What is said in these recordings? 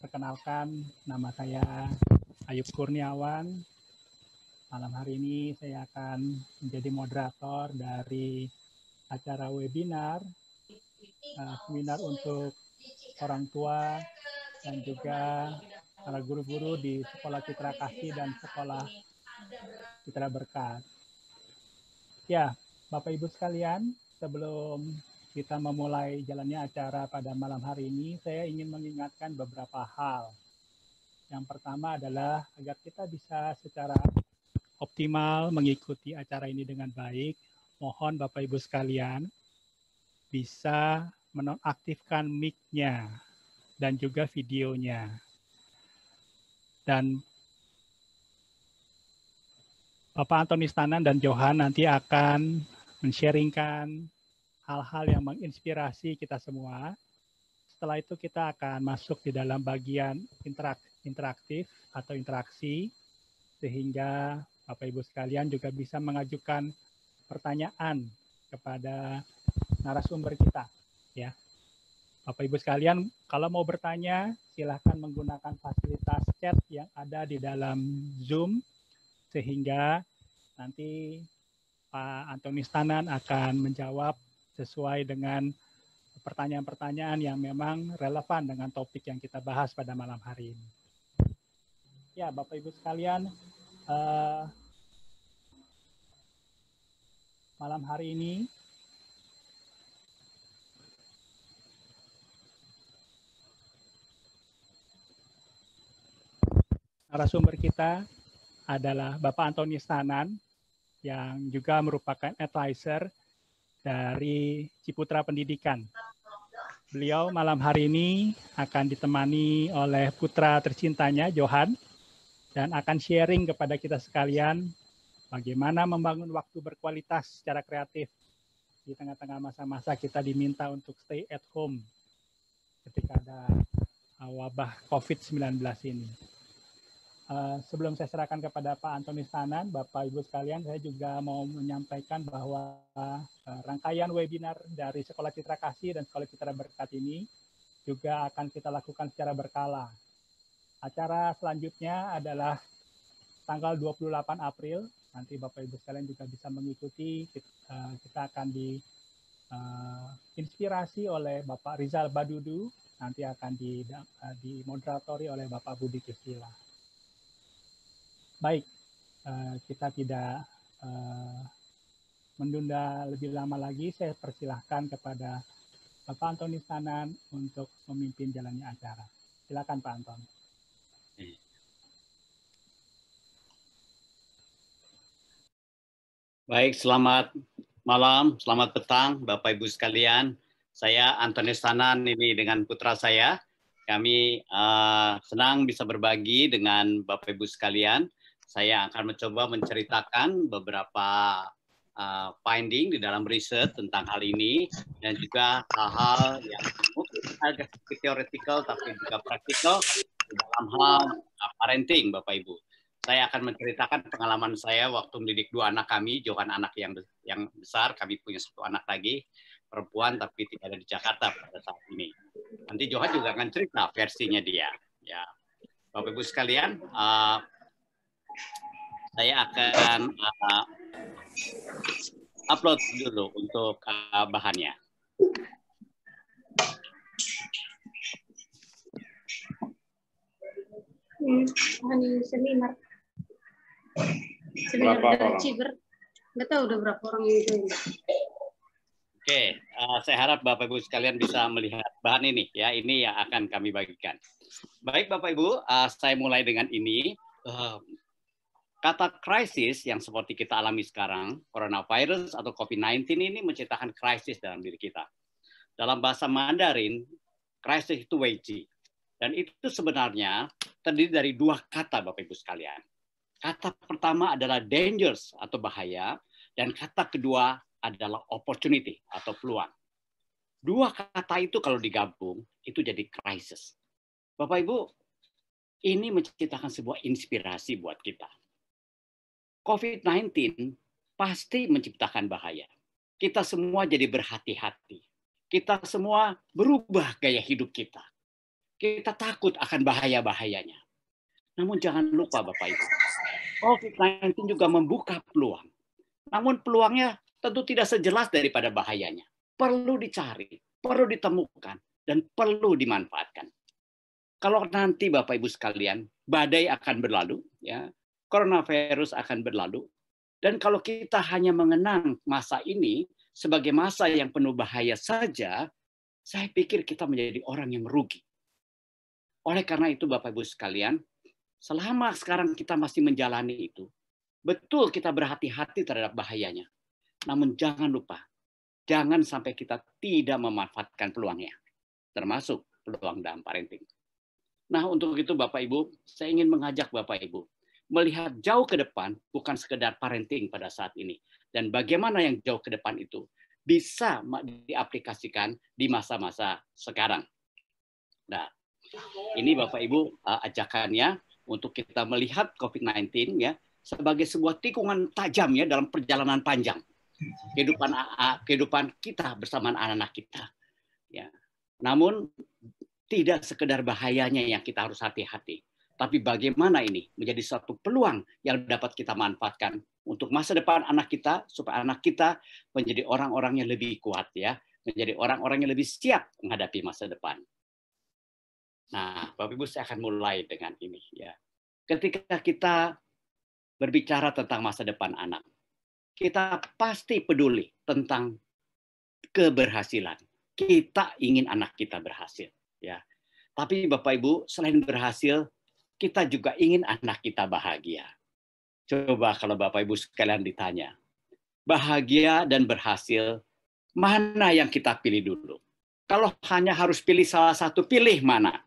Perkenalkan, nama saya Ayub Kurniawan. Malam hari ini saya akan menjadi moderator dari acara webinar, uh, seminar untuk orang tua dan juga para guru-guru di Sekolah Citra Kasih dan Sekolah Citra Berkat. Ya, Bapak Ibu sekalian, sebelum kita memulai jalannya acara pada malam hari ini, saya ingin mengingatkan beberapa hal. Yang pertama adalah agar kita bisa secara optimal mengikuti acara ini dengan baik, mohon Bapak Ibu sekalian bisa menonaktifkan mic-nya dan juga videonya. Dan Bapak Antoni Stanan dan Johan nanti akan men-sharingkan hal-hal yang menginspirasi kita semua. Setelah itu kita akan masuk di dalam bagian interak interaktif atau interaksi sehingga Bapak Ibu sekalian juga bisa mengajukan pertanyaan kepada narasumber kita ya. Bapak Ibu sekalian, kalau mau bertanya silahkan menggunakan fasilitas chat yang ada di dalam Zoom sehingga nanti Pak Antonis Tanan akan menjawab sesuai dengan pertanyaan-pertanyaan yang memang relevan dengan topik yang kita bahas pada malam hari ini. Ya, Bapak Ibu sekalian, uh, malam hari ini narasumber kita adalah Bapak Antoni Stanan yang juga merupakan advisor dari Ciputra Pendidikan. Beliau malam hari ini akan ditemani oleh putra tercintanya Johan dan akan sharing kepada kita sekalian bagaimana membangun waktu berkualitas secara kreatif di tengah-tengah masa-masa kita diminta untuk stay at home ketika ada wabah COVID-19 ini. Eh, sebelum saya serahkan kepada Pak Antoni Sanan, Bapak Ibu sekalian, saya juga mau menyampaikan bahwa uh, rangkaian webinar dari Sekolah Citra Kasih dan Sekolah Citra Berkat ini juga akan kita lakukan secara berkala. Acara selanjutnya adalah tanggal 28 April. Nanti Bapak Ibu sekalian juga bisa mengikuti. Kita, uh, kita akan diinspirasi oleh Bapak Rizal Badudu. Nanti akan dimoderatori oleh Bapak Budi Kusila baik eh, kita tidak uh, eh, mendunda lebih lama lagi, saya persilahkan kepada Bapak Antoni Sanan untuk memimpin jalannya acara. Silakan Pak Anton. Baik, selamat malam, selamat petang Bapak Ibu sekalian. Saya Antoni Sanan ini dengan putra saya. Kami uh, senang bisa berbagi dengan Bapak Ibu sekalian saya akan mencoba menceritakan beberapa uh, finding di dalam riset tentang hal ini dan juga hal-hal yang mungkin agak teoretikal tapi juga praktikal dalam hal eh, parenting Bapak Ibu. Saya akan menceritakan pengalaman saya waktu mendidik dua anak kami, Johan anak yang yang besar, kami punya satu anak lagi perempuan tapi tidak ada di Jakarta pada saat ini. Nanti Johan juga akan cerita versinya dia. Ya, Bapak Ibu sekalian, uh, saya akan uh, upload dulu untuk uh, bahannya. Hani seminar. Seminar Nggak tahu udah berapa orang yang Oke, uh, saya harap Bapak Ibu sekalian bisa melihat bahan ini ya. Ini yang akan kami bagikan. Baik Bapak Ibu, uh, saya mulai dengan ini. Uh, Kata krisis yang seperti kita alami sekarang, coronavirus atau COVID-19 ini menciptakan krisis dalam diri kita. Dalam bahasa Mandarin, krisis itu weiji. Dan itu sebenarnya terdiri dari dua kata Bapak-Ibu sekalian. Kata pertama adalah dangers atau bahaya, dan kata kedua adalah opportunity atau peluang. Dua kata itu kalau digabung, itu jadi krisis. Bapak-Ibu, ini menciptakan sebuah inspirasi buat kita COVID-19 pasti menciptakan bahaya. Kita semua jadi berhati-hati. Kita semua berubah gaya hidup kita. Kita takut akan bahaya-bahayanya. Namun jangan lupa Bapak Ibu, COVID-19 juga membuka peluang. Namun peluangnya tentu tidak sejelas daripada bahayanya. Perlu dicari, perlu ditemukan, dan perlu dimanfaatkan. Kalau nanti Bapak Ibu sekalian, badai akan berlalu, ya coronavirus akan berlalu. Dan kalau kita hanya mengenang masa ini sebagai masa yang penuh bahaya saja, saya pikir kita menjadi orang yang merugi. Oleh karena itu, Bapak Ibu sekalian, selama sekarang kita masih menjalani itu, betul kita berhati-hati terhadap bahayanya. Namun jangan lupa, jangan sampai kita tidak memanfaatkan peluangnya, termasuk peluang dalam parenting. Nah, untuk itu Bapak Ibu, saya ingin mengajak Bapak Ibu melihat jauh ke depan bukan sekedar parenting pada saat ini dan bagaimana yang jauh ke depan itu bisa diaplikasikan di masa-masa sekarang. Nah, ini Bapak Ibu eh, ajakannya untuk kita melihat COVID-19 ya sebagai sebuah tikungan tajam ya dalam perjalanan panjang kehidupan kehidupan kita bersama anak-anak kita. Ya. Namun tidak sekedar bahayanya yang kita harus hati-hati, tapi bagaimana ini menjadi satu peluang yang dapat kita manfaatkan untuk masa depan anak kita supaya anak kita menjadi orang-orang yang lebih kuat ya, menjadi orang-orang yang lebih siap menghadapi masa depan. Nah, Bapak Ibu saya akan mulai dengan ini ya. Ketika kita berbicara tentang masa depan anak, kita pasti peduli tentang keberhasilan. Kita ingin anak kita berhasil ya. Tapi Bapak Ibu, selain berhasil, kita juga ingin anak kita bahagia. Coba kalau Bapak Ibu sekalian ditanya, bahagia dan berhasil, mana yang kita pilih dulu? Kalau hanya harus pilih salah satu, pilih mana?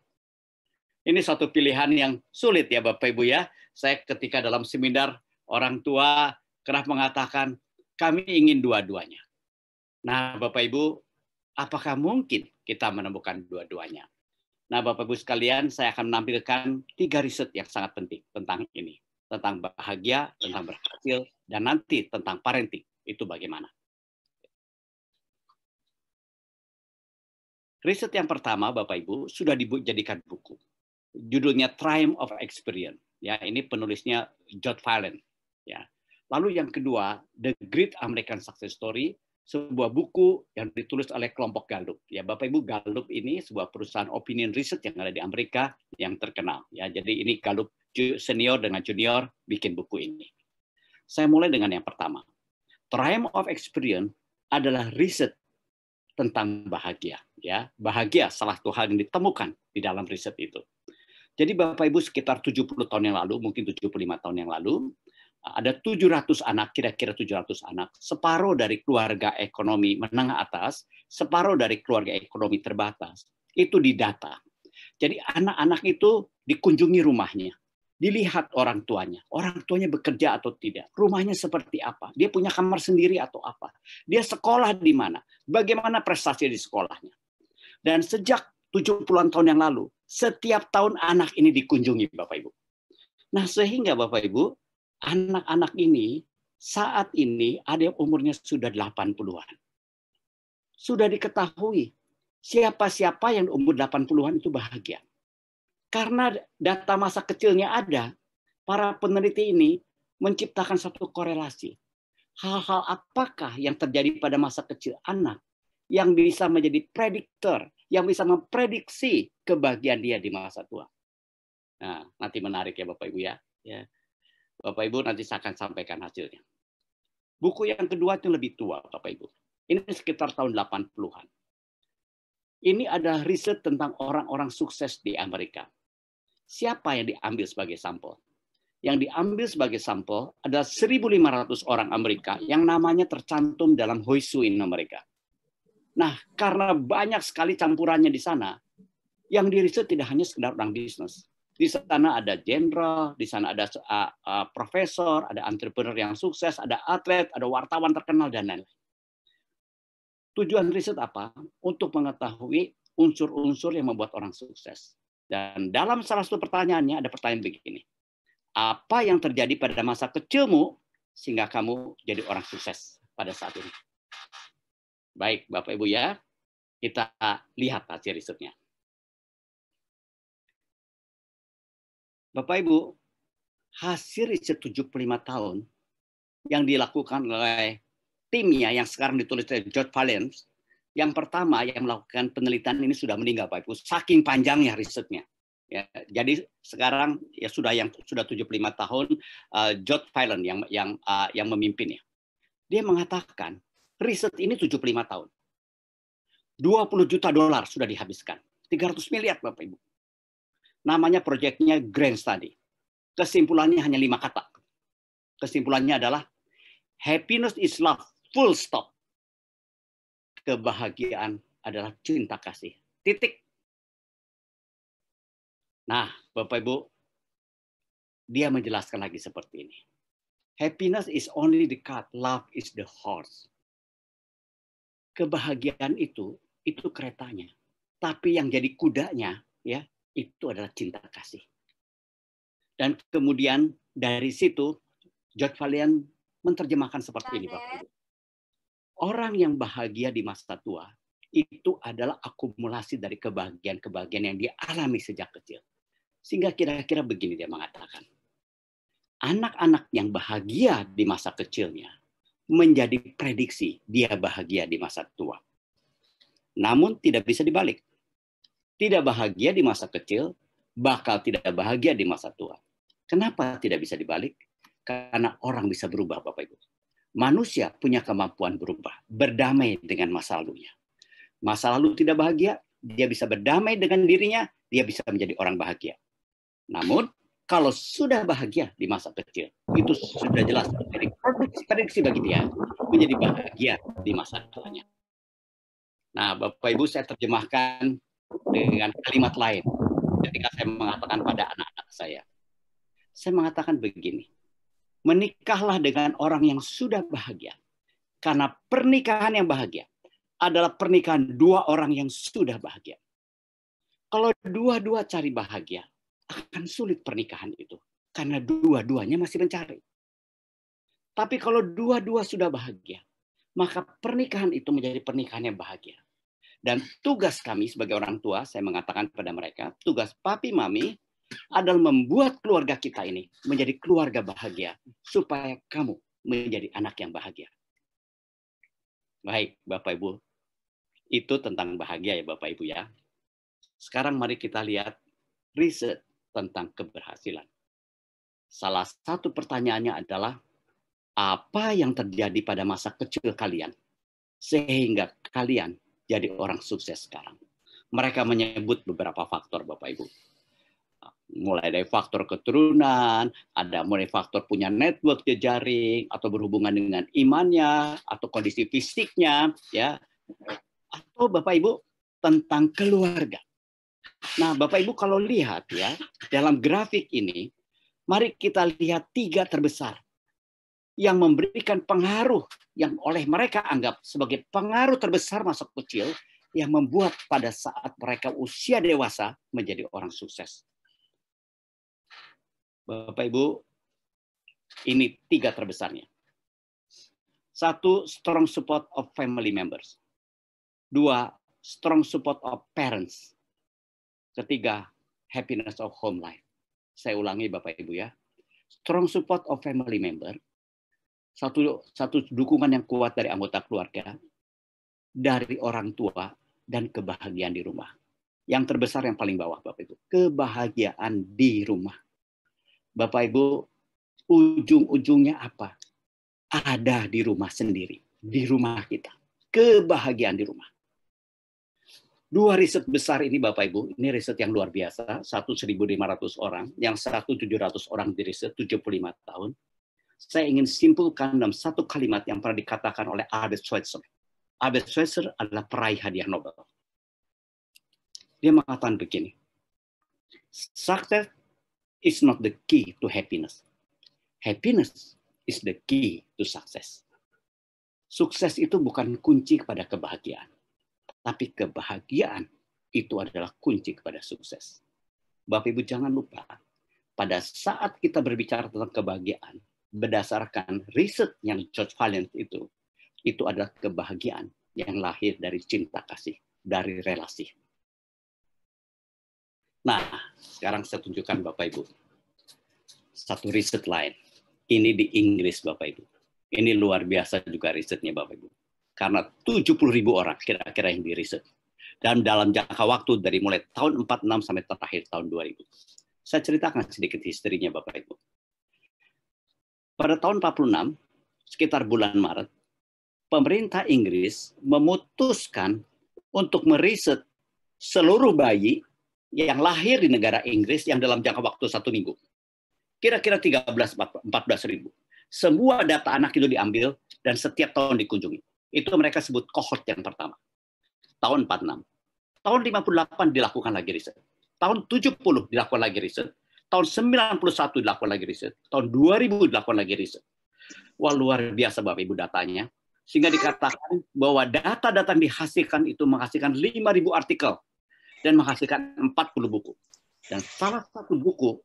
Ini satu pilihan yang sulit ya Bapak Ibu ya. Saya ketika dalam seminar orang tua kerap mengatakan kami ingin dua-duanya. Nah Bapak Ibu, apakah mungkin kita menemukan dua-duanya? Nah, Bapak Ibu sekalian, saya akan menampilkan tiga riset yang sangat penting tentang ini, tentang bahagia, tentang berhasil, dan nanti tentang parenting. Itu bagaimana? Riset yang pertama, Bapak Ibu, sudah dijadikan buku. Judulnya Triumph of Experience. Ya, ini penulisnya George Fallon. Ya. Lalu yang kedua, The Great American Success Story sebuah buku yang ditulis oleh kelompok Gallup. Ya, Bapak Ibu Gallup ini sebuah perusahaan opinion riset yang ada di Amerika yang terkenal. Ya, jadi ini Gallup senior dengan junior bikin buku ini. Saya mulai dengan yang pertama. Triumph of experience adalah riset tentang bahagia. Ya, bahagia salah satu hal yang ditemukan di dalam riset itu. Jadi Bapak Ibu sekitar 70 tahun yang lalu, mungkin 75 tahun yang lalu, ada 700 anak, kira-kira 700 anak, separuh dari keluarga ekonomi menengah atas, separuh dari keluarga ekonomi terbatas, itu didata. Jadi anak-anak itu dikunjungi rumahnya, dilihat orang tuanya, orang tuanya bekerja atau tidak, rumahnya seperti apa, dia punya kamar sendiri atau apa, dia sekolah di mana, bagaimana prestasi di sekolahnya. Dan sejak 70-an tahun yang lalu, setiap tahun anak ini dikunjungi Bapak Ibu. Nah, sehingga Bapak Ibu, anak-anak ini saat ini ada yang umurnya sudah 80-an. Sudah diketahui siapa-siapa yang umur 80-an itu bahagia. Karena data masa kecilnya ada, para peneliti ini menciptakan satu korelasi. Hal-hal apakah yang terjadi pada masa kecil anak yang bisa menjadi prediktor, yang bisa memprediksi kebahagiaan dia di masa tua. Nah, nanti menarik ya Bapak Ibu ya. ya. Bapak Ibu nanti saya akan sampaikan hasilnya. Buku yang kedua itu lebih tua, Bapak Ibu. Ini sekitar tahun 80-an. Ini ada riset tentang orang-orang sukses di Amerika. Siapa yang diambil sebagai sampel? Yang diambil sebagai sampel ada 1.500 orang Amerika yang namanya tercantum dalam hoisuin mereka. Nah, karena banyak sekali campurannya di sana, yang diriset tidak hanya sekedar orang bisnis. Di sana ada jenderal, di sana ada uh, uh, profesor, ada entrepreneur yang sukses, ada atlet, ada wartawan terkenal dan lain-lain. Tujuan riset apa? Untuk mengetahui unsur-unsur yang membuat orang sukses. Dan dalam salah satu pertanyaannya ada pertanyaan begini. Apa yang terjadi pada masa kecilmu sehingga kamu jadi orang sukses pada saat ini? Baik, Bapak Ibu ya, kita lihat hasil risetnya. Bapak Ibu, hasil riset 75 tahun yang dilakukan oleh timnya yang sekarang ditulis oleh George Valens, yang pertama yang melakukan penelitian ini sudah meninggal Pak Ibu, saking panjangnya risetnya. Ya, jadi sekarang ya sudah yang sudah 75 tahun uh, George Valens yang yang uh, yang memimpinnya. Dia mengatakan riset ini 75 tahun. 20 juta dolar sudah dihabiskan. 300 miliar Bapak Ibu. Namanya proyeknya Grand Study. Kesimpulannya hanya lima kata. Kesimpulannya adalah happiness is love, full stop. Kebahagiaan adalah cinta kasih. Titik. Nah, Bapak Ibu, dia menjelaskan lagi seperti ini. Happiness is only the cut, love is the horse. Kebahagiaan itu itu keretanya, tapi yang jadi kudanya ya itu adalah cinta kasih. Dan kemudian dari situ George Valian menerjemahkan seperti ini, Pak. Orang yang bahagia di masa tua itu adalah akumulasi dari kebahagiaan-kebahagiaan yang dialami sejak kecil. Sehingga kira-kira begini dia mengatakan. Anak-anak yang bahagia di masa kecilnya menjadi prediksi dia bahagia di masa tua. Namun tidak bisa dibalik tidak bahagia di masa kecil, bakal tidak bahagia di masa tua. Kenapa tidak bisa dibalik? Karena orang bisa berubah, Bapak Ibu. Manusia punya kemampuan berubah, berdamai dengan masa lalunya. Masa lalu tidak bahagia, dia bisa berdamai dengan dirinya, dia bisa menjadi orang bahagia. Namun, kalau sudah bahagia di masa kecil, itu sudah jelas dari prediksi-prediksi bagi dia menjadi bahagia di masa tuanya. Nah, Bapak Ibu, saya terjemahkan dengan kalimat lain ketika saya mengatakan pada anak-anak saya. Saya mengatakan begini, menikahlah dengan orang yang sudah bahagia. Karena pernikahan yang bahagia adalah pernikahan dua orang yang sudah bahagia. Kalau dua-dua cari bahagia, akan sulit pernikahan itu. Karena dua-duanya masih mencari. Tapi kalau dua-dua sudah bahagia, maka pernikahan itu menjadi pernikahan yang bahagia. Dan tugas kami sebagai orang tua, saya mengatakan kepada mereka, tugas papi mami adalah membuat keluarga kita ini menjadi keluarga bahagia supaya kamu menjadi anak yang bahagia. Baik, Bapak Ibu. Itu tentang bahagia ya Bapak Ibu ya. Sekarang mari kita lihat riset tentang keberhasilan. Salah satu pertanyaannya adalah apa yang terjadi pada masa kecil kalian sehingga kalian jadi orang sukses sekarang? Mereka menyebut beberapa faktor, Bapak Ibu. Mulai dari faktor keturunan, ada mulai faktor punya network jejaring, atau berhubungan dengan imannya, atau kondisi fisiknya, ya, atau Bapak Ibu tentang keluarga. Nah, Bapak Ibu kalau lihat ya, dalam grafik ini, mari kita lihat tiga terbesar yang memberikan pengaruh yang oleh mereka anggap sebagai pengaruh terbesar masa kecil yang membuat pada saat mereka usia dewasa menjadi orang sukses. Bapak Ibu, ini tiga terbesarnya. Satu, strong support of family members. Dua, strong support of parents. Ketiga, happiness of home life. Saya ulangi Bapak Ibu ya. Strong support of family member, satu satu dukungan yang kuat dari anggota keluarga, dari orang tua dan kebahagiaan di rumah. Yang terbesar yang paling bawah Bapak Ibu, kebahagiaan di rumah. Bapak Ibu, ujung-ujungnya apa? Ada di rumah sendiri, di rumah kita. Kebahagiaan di rumah. Dua riset besar ini Bapak Ibu, ini riset yang luar biasa, satu 1.500 orang, yang satu 700 orang di riset 75 tahun, saya ingin simpulkan dalam satu kalimat yang pernah dikatakan oleh Albert Schweitzer. Albert Schweitzer adalah peraih hadiah Nobel. Dia mengatakan begini, success is not the key to happiness. Happiness is the key to success. Sukses itu bukan kunci kepada kebahagiaan, tapi kebahagiaan itu adalah kunci kepada sukses. Bapak Ibu jangan lupa, pada saat kita berbicara tentang kebahagiaan, berdasarkan riset yang George Valiant itu, itu adalah kebahagiaan yang lahir dari cinta kasih, dari relasi. Nah, sekarang saya tunjukkan Bapak Ibu. Satu riset lain. Ini di Inggris Bapak Ibu. Ini luar biasa juga risetnya Bapak Ibu. Karena 70 ribu orang kira-kira yang diriset. Dan dalam jangka waktu dari mulai tahun 46 sampai terakhir tahun 2000. Saya ceritakan sedikit historinya Bapak Ibu pada tahun 46, sekitar bulan Maret, pemerintah Inggris memutuskan untuk meriset seluruh bayi yang lahir di negara Inggris yang dalam jangka waktu satu minggu. Kira-kira 13-14 ribu. Semua data anak itu diambil dan setiap tahun dikunjungi. Itu mereka sebut cohort yang pertama. Tahun 46. Tahun 58 dilakukan lagi riset. Tahun 70 dilakukan lagi riset. Tahun 91 dilakukan lagi riset. Tahun 2000 dilakukan lagi riset. Wah luar biasa Bapak Ibu datanya. Sehingga dikatakan bahwa data-data yang dihasilkan itu menghasilkan 5.000 artikel dan menghasilkan 40 buku. Dan salah satu buku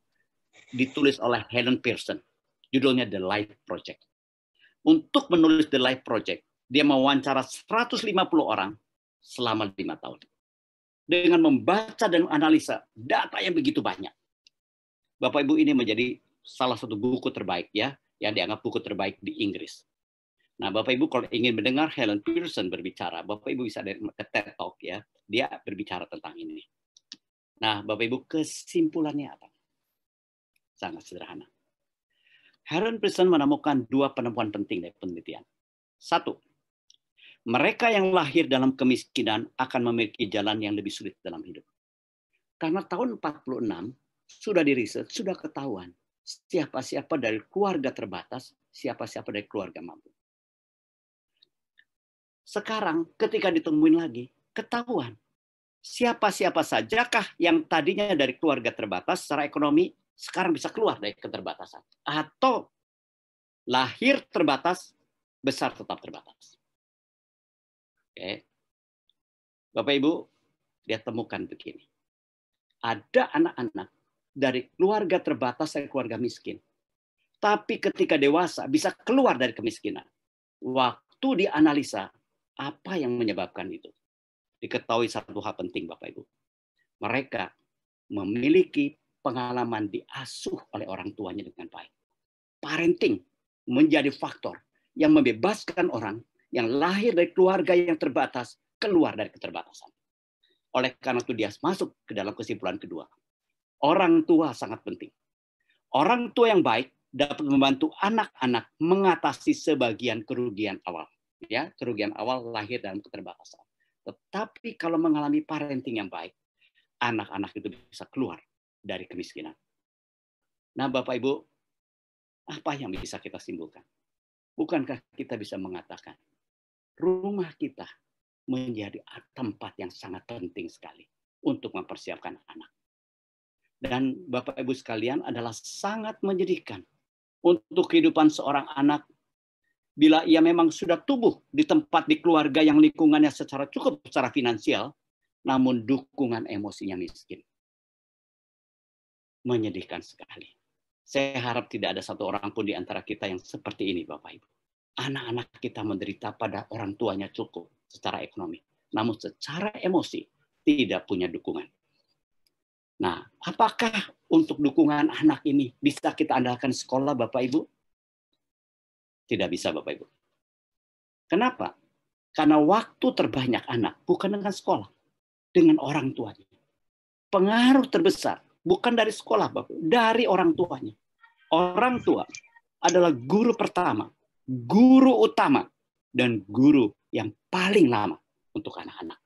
ditulis oleh Helen Pearson. Judulnya The Life Project. Untuk menulis The Life Project, dia mewawancara 150 orang selama lima tahun. Dengan membaca dan menganalisa data yang begitu banyak. Bapak Ibu ini menjadi salah satu buku terbaik ya, yang dianggap buku terbaik di Inggris. Nah, Bapak Ibu kalau ingin mendengar Helen Pearson berbicara, Bapak Ibu bisa ke TED Talk ya, dia berbicara tentang ini. Nah, Bapak Ibu kesimpulannya apa? Sangat sederhana. Helen Pearson menemukan dua penemuan penting dari penelitian. Satu, mereka yang lahir dalam kemiskinan akan memiliki jalan yang lebih sulit dalam hidup. Karena tahun 46, sudah diriset, sudah ketahuan siapa-siapa dari keluarga terbatas, siapa-siapa dari keluarga mampu. Sekarang ketika ditemuin lagi, ketahuan siapa-siapa sajakah yang tadinya dari keluarga terbatas secara ekonomi sekarang bisa keluar dari keterbatasan atau lahir terbatas besar tetap terbatas. Oke. Bapak Ibu, dia temukan begini. Ada anak-anak dari keluarga terbatas dan keluarga miskin. Tapi ketika dewasa bisa keluar dari kemiskinan. Waktu dianalisa, apa yang menyebabkan itu? Diketahui satu hal penting Bapak Ibu. Mereka memiliki pengalaman diasuh oleh orang tuanya dengan baik. Parenting menjadi faktor yang membebaskan orang yang lahir dari keluarga yang terbatas keluar dari keterbatasan. Oleh karena itu dia masuk ke dalam kesimpulan kedua orang tua sangat penting. Orang tua yang baik dapat membantu anak-anak mengatasi sebagian kerugian awal, ya, kerugian awal lahir dalam keterbatasan. Tetapi kalau mengalami parenting yang baik, anak-anak itu bisa keluar dari kemiskinan. Nah, Bapak Ibu, apa yang bisa kita simpulkan? Bukankah kita bisa mengatakan rumah kita menjadi tempat yang sangat penting sekali untuk mempersiapkan anak dan Bapak Ibu sekalian adalah sangat menyedihkan untuk kehidupan seorang anak bila ia memang sudah tumbuh di tempat di keluarga yang lingkungannya secara cukup secara finansial, namun dukungan emosinya miskin. Menyedihkan sekali. Saya harap tidak ada satu orang pun di antara kita yang seperti ini, Bapak Ibu. Anak-anak kita menderita pada orang tuanya cukup secara ekonomi, namun secara emosi tidak punya dukungan. Nah, apakah untuk dukungan anak ini bisa kita andalkan sekolah Bapak Ibu? Tidak bisa Bapak Ibu. Kenapa? Karena waktu terbanyak anak bukan dengan sekolah, dengan orang tuanya. Pengaruh terbesar bukan dari sekolah Bapak, dari orang tuanya. Orang tua adalah guru pertama, guru utama, dan guru yang paling lama untuk anak-anak.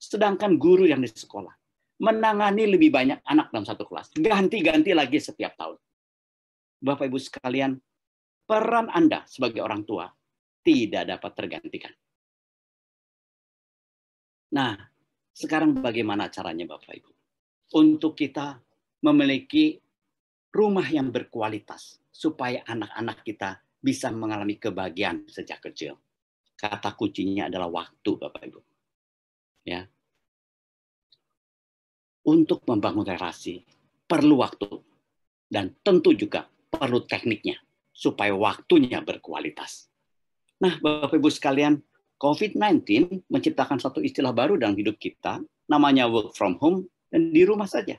Sedangkan guru yang di sekolah menangani lebih banyak anak dalam satu kelas. Ganti-ganti lagi setiap tahun. Bapak Ibu sekalian, peran Anda sebagai orang tua tidak dapat tergantikan. Nah, sekarang bagaimana caranya Bapak Ibu? Untuk kita memiliki rumah yang berkualitas supaya anak-anak kita bisa mengalami kebahagiaan sejak kecil. Kata kuncinya adalah waktu Bapak Ibu. Ya, untuk membangun relasi perlu waktu dan tentu juga perlu tekniknya supaya waktunya berkualitas. Nah, Bapak Ibu sekalian, COVID-19 menciptakan satu istilah baru dalam hidup kita, namanya work from home dan di rumah saja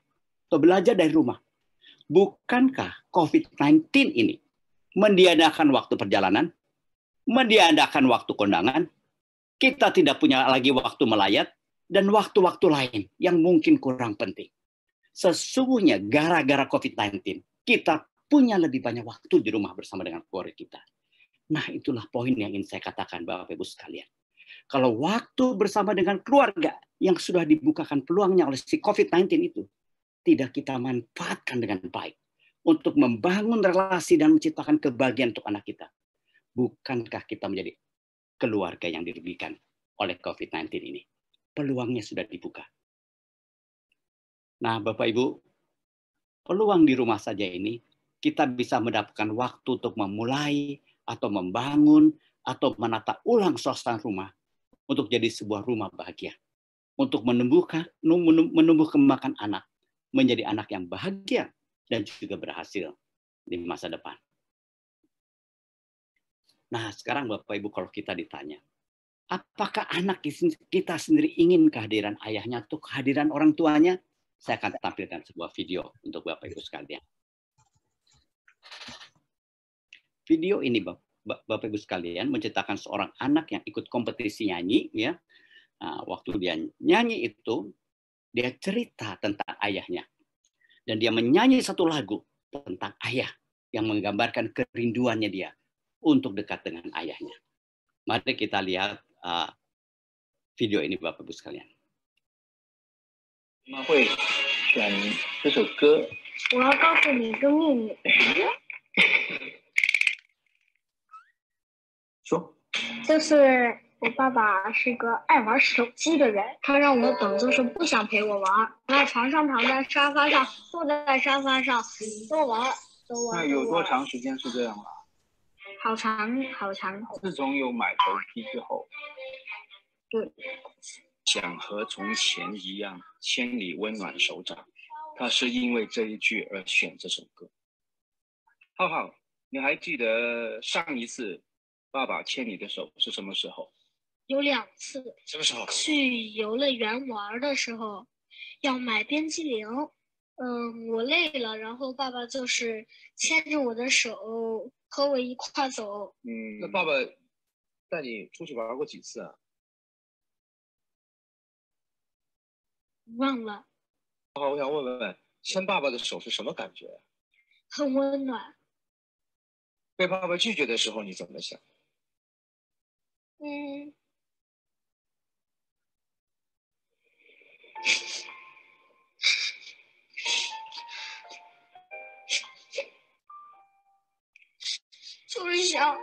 atau belajar dari rumah. Bukankah COVID-19 ini mendiadakan waktu perjalanan, mendiadakan waktu kondangan, kita tidak punya lagi waktu melayat, dan waktu-waktu lain yang mungkin kurang penting. Sesungguhnya gara-gara COVID-19, kita punya lebih banyak waktu di rumah bersama dengan keluarga kita. Nah, itulah poin yang ingin saya katakan, Bapak Ibu sekalian. Kalau waktu bersama dengan keluarga yang sudah dibukakan peluangnya oleh si COVID-19 itu, tidak kita manfaatkan dengan baik untuk membangun relasi dan menciptakan kebahagiaan untuk anak kita. Bukankah kita menjadi keluarga yang dirugikan oleh COVID-19 ini? peluangnya sudah dibuka. Nah, Bapak Ibu, peluang di rumah saja ini kita bisa mendapatkan waktu untuk memulai atau membangun atau menata ulang suasana rumah untuk jadi sebuah rumah bahagia. Untuk menumbuhkan menumbuh kembangkan anak menjadi anak yang bahagia dan juga berhasil di masa depan. Nah, sekarang Bapak Ibu kalau kita ditanya, Apakah anak kita sendiri ingin kehadiran ayahnya atau kehadiran orang tuanya? Saya akan tampilkan sebuah video untuk Bapak Ibu sekalian. Video ini Bapak Ibu sekalian menceritakan seorang anak yang ikut kompetisi nyanyi ya. Nah, waktu dia nyanyi itu dia cerita tentang ayahnya. Dan dia menyanyi satu lagu tentang ayah yang menggambarkan kerinduannya dia untuk dekat dengan ayahnya. Mari kita lihat 啊，video 这里，爸爸、女士、各位，我们会选这首歌。我要告诉你一个秘密。说，就是我爸爸是个爱玩手机的人，他让我等，就是不想陪我玩。在床上、躺在沙发上、坐在沙发上都玩，都玩。那有多长时间是这样了？好长，好长。自从有买头盔之后，对，想和从前一样，千里温暖手掌。他是因为这一句而选这首歌。浩浩，你还记得上一次爸爸牵你的手是什么时候？有两次。什么时候？去游乐园玩的时候，要买冰激凌。嗯，我累了，然后爸爸就是牵着我的手。和我一块走。嗯，那爸爸带你出去玩过几次？啊？忘了。好，我想问问问，牵爸爸的手是什么感觉？很温暖。被爸爸拒绝的时候，你怎么想？嗯。是想，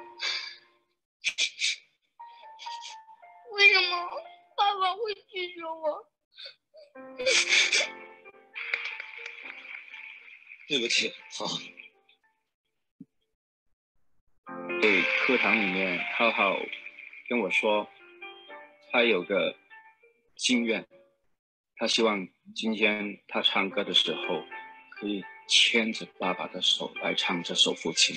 为什么爸爸会拒绝我？对不起，好。对，课堂里面，浩浩跟我说，他有个心愿，他希望今天他唱歌的时候，可以牵着爸爸的手来唱这首父亲。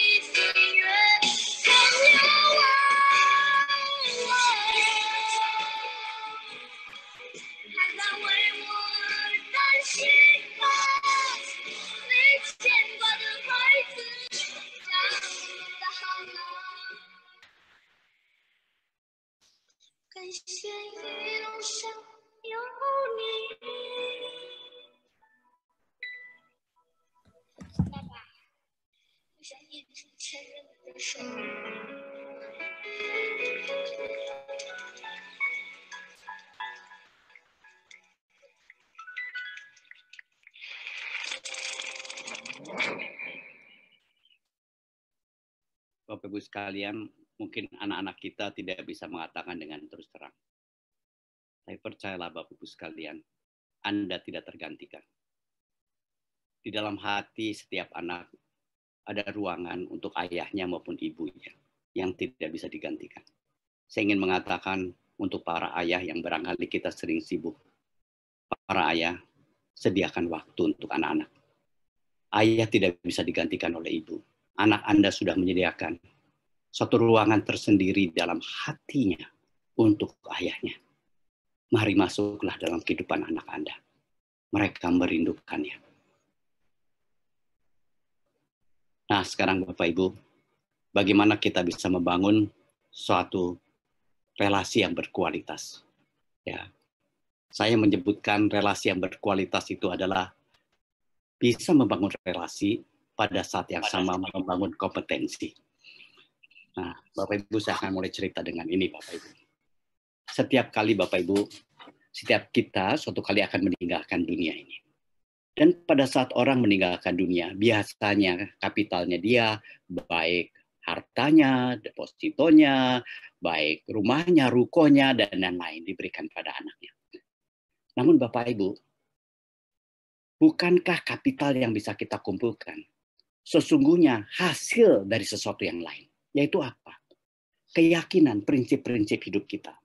Bapak Ibu sekalian, mungkin anak-anak kita tidak bisa mengatakan dengan terus terang. Tapi percayalah Bapak Ibu sekalian, Anda tidak tergantikan. Di dalam hati setiap anak ada ruangan untuk ayahnya maupun ibunya yang tidak bisa digantikan. Saya ingin mengatakan untuk para ayah yang barangkali kita sering sibuk, para ayah sediakan waktu untuk anak-anak. Ayah tidak bisa digantikan oleh ibu. Anak Anda sudah menyediakan satu ruangan tersendiri dalam hatinya untuk ayahnya. Mari masuklah dalam kehidupan anak Anda. Mereka merindukannya Nah, sekarang Bapak Ibu, bagaimana kita bisa membangun suatu relasi yang berkualitas? Ya. Saya menyebutkan relasi yang berkualitas itu adalah bisa membangun relasi pada saat yang sama membangun kompetensi. Nah, Bapak Ibu saya akan mulai cerita dengan ini Bapak Ibu. Setiap kali Bapak Ibu, setiap kita suatu kali akan meninggalkan dunia ini. Dan pada saat orang meninggalkan dunia, biasanya kapitalnya dia, baik hartanya, depositonya, baik rumahnya, rukonya, dan lain-lain diberikan pada anaknya. Namun Bapak Ibu, bukankah kapital yang bisa kita kumpulkan sesungguhnya hasil dari sesuatu yang lain? Yaitu apa? Keyakinan, prinsip-prinsip hidup kita,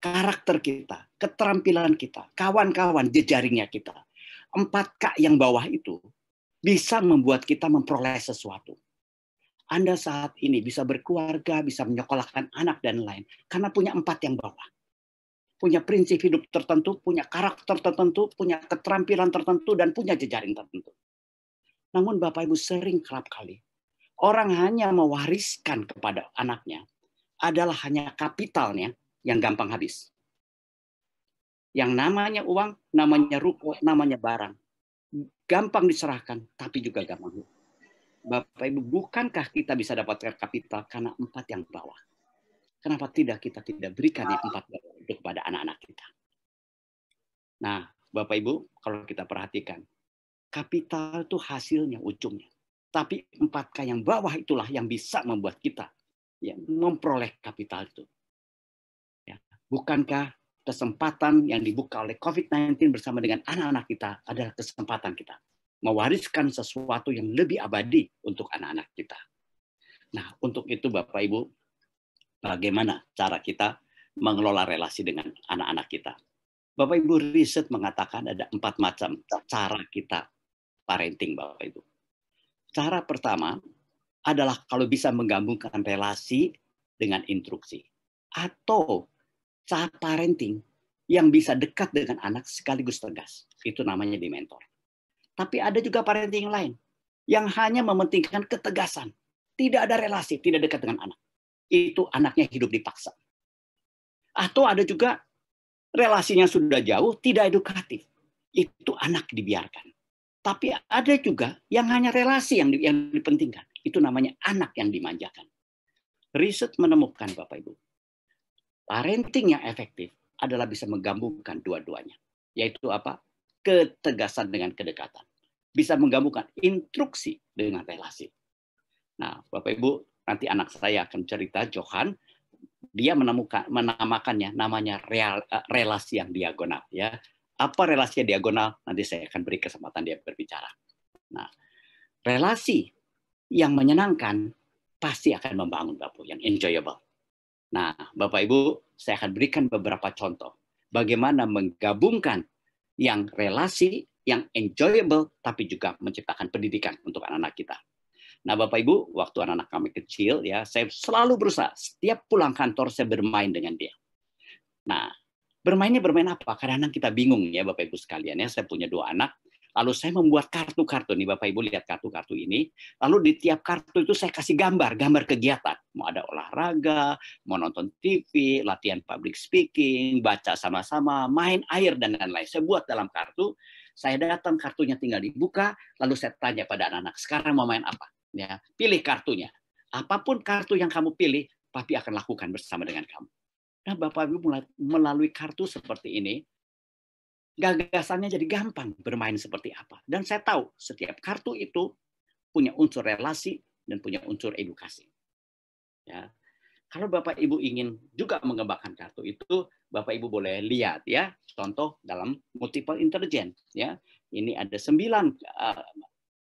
karakter kita, keterampilan kita, kawan-kawan jejaringnya kita Empat kak yang bawah itu bisa membuat kita memperoleh sesuatu. Anda saat ini bisa berkeluarga, bisa menyekolahkan anak dan lain, karena punya empat yang bawah. Punya prinsip hidup tertentu, punya karakter tertentu, punya keterampilan tertentu, dan punya jejaring tertentu. Namun Bapak Ibu sering kerap kali, orang hanya mewariskan kepada anaknya adalah hanya kapitalnya yang gampang habis. Yang namanya uang, namanya ruko, namanya barang. Gampang diserahkan, tapi juga gampang. Bapak Ibu, bukankah kita bisa dapatkan kapital karena empat yang bawah? Kenapa tidak kita tidak berikan yang empat bawah itu kepada anak-anak kita? Nah, Bapak Ibu, kalau kita perhatikan, kapital itu hasilnya ujungnya. Tapi empat k yang bawah itulah yang bisa membuat kita ya, memperoleh kapital itu. Ya, bukankah kesempatan yang dibuka oleh COVID-19 bersama dengan anak-anak kita adalah kesempatan kita mewariskan sesuatu yang lebih abadi untuk anak-anak kita. Nah, untuk itu Bapak Ibu, bagaimana cara kita mengelola relasi dengan anak-anak kita? Bapak Ibu riset mengatakan ada empat macam cara kita parenting Bapak Ibu. Cara pertama adalah kalau bisa menggabungkan relasi dengan instruksi atau cara parenting yang bisa dekat dengan anak sekaligus tegas. Itu namanya di mentor. Tapi ada juga parenting yang lain yang hanya mementingkan ketegasan. Tidak ada relasi, tidak dekat dengan anak. Itu anaknya hidup dipaksa. Atau ada juga relasinya sudah jauh, tidak edukatif. Itu anak dibiarkan. Tapi ada juga yang hanya relasi yang, yang dipentingkan. Itu namanya anak yang dimanjakan. Riset menemukan, Bapak Ibu, parenting yang efektif adalah bisa menggabungkan dua-duanya, yaitu apa? Ketegasan dengan kedekatan. Bisa menggabungkan instruksi dengan relasi. Nah, Bapak Ibu, nanti anak saya akan cerita Johan, dia menemukan menamakannya namanya real, eh, relasi yang diagonal ya. Apa relasi yang diagonal? Nanti saya akan beri kesempatan dia berbicara. Nah, relasi yang menyenangkan pasti akan membangun Bapak yang enjoyable. Nah, Bapak Ibu, saya akan berikan beberapa contoh bagaimana menggabungkan yang relasi, yang enjoyable, tapi juga menciptakan pendidikan untuk anak-anak kita. Nah, Bapak Ibu, waktu anak-anak kami kecil, ya, saya selalu berusaha. Setiap pulang kantor, saya bermain dengan dia. Nah, bermainnya bermain apa? Karena kadang kita bingung ya, Bapak Ibu sekalian. Ya, saya punya dua anak, Lalu saya membuat kartu-kartu nih Bapak Ibu lihat kartu-kartu ini. Lalu di tiap kartu itu saya kasih gambar, gambar kegiatan. Mau ada olahraga, mau nonton TV, latihan public speaking, baca sama-sama, main air dan lain-lain. Saya buat dalam kartu. Saya datang kartunya tinggal dibuka, lalu saya tanya pada anak-anak, "Sekarang mau main apa?" Ya, pilih kartunya. Apapun kartu yang kamu pilih, papi akan lakukan bersama dengan kamu. Nah, Bapak Ibu melalui kartu seperti ini, gagasannya jadi gampang bermain seperti apa. Dan saya tahu setiap kartu itu punya unsur relasi dan punya unsur edukasi. Ya. Kalau Bapak Ibu ingin juga mengembangkan kartu itu, Bapak Ibu boleh lihat ya, contoh dalam multiple intelligence ya. Ini ada sembilan uh,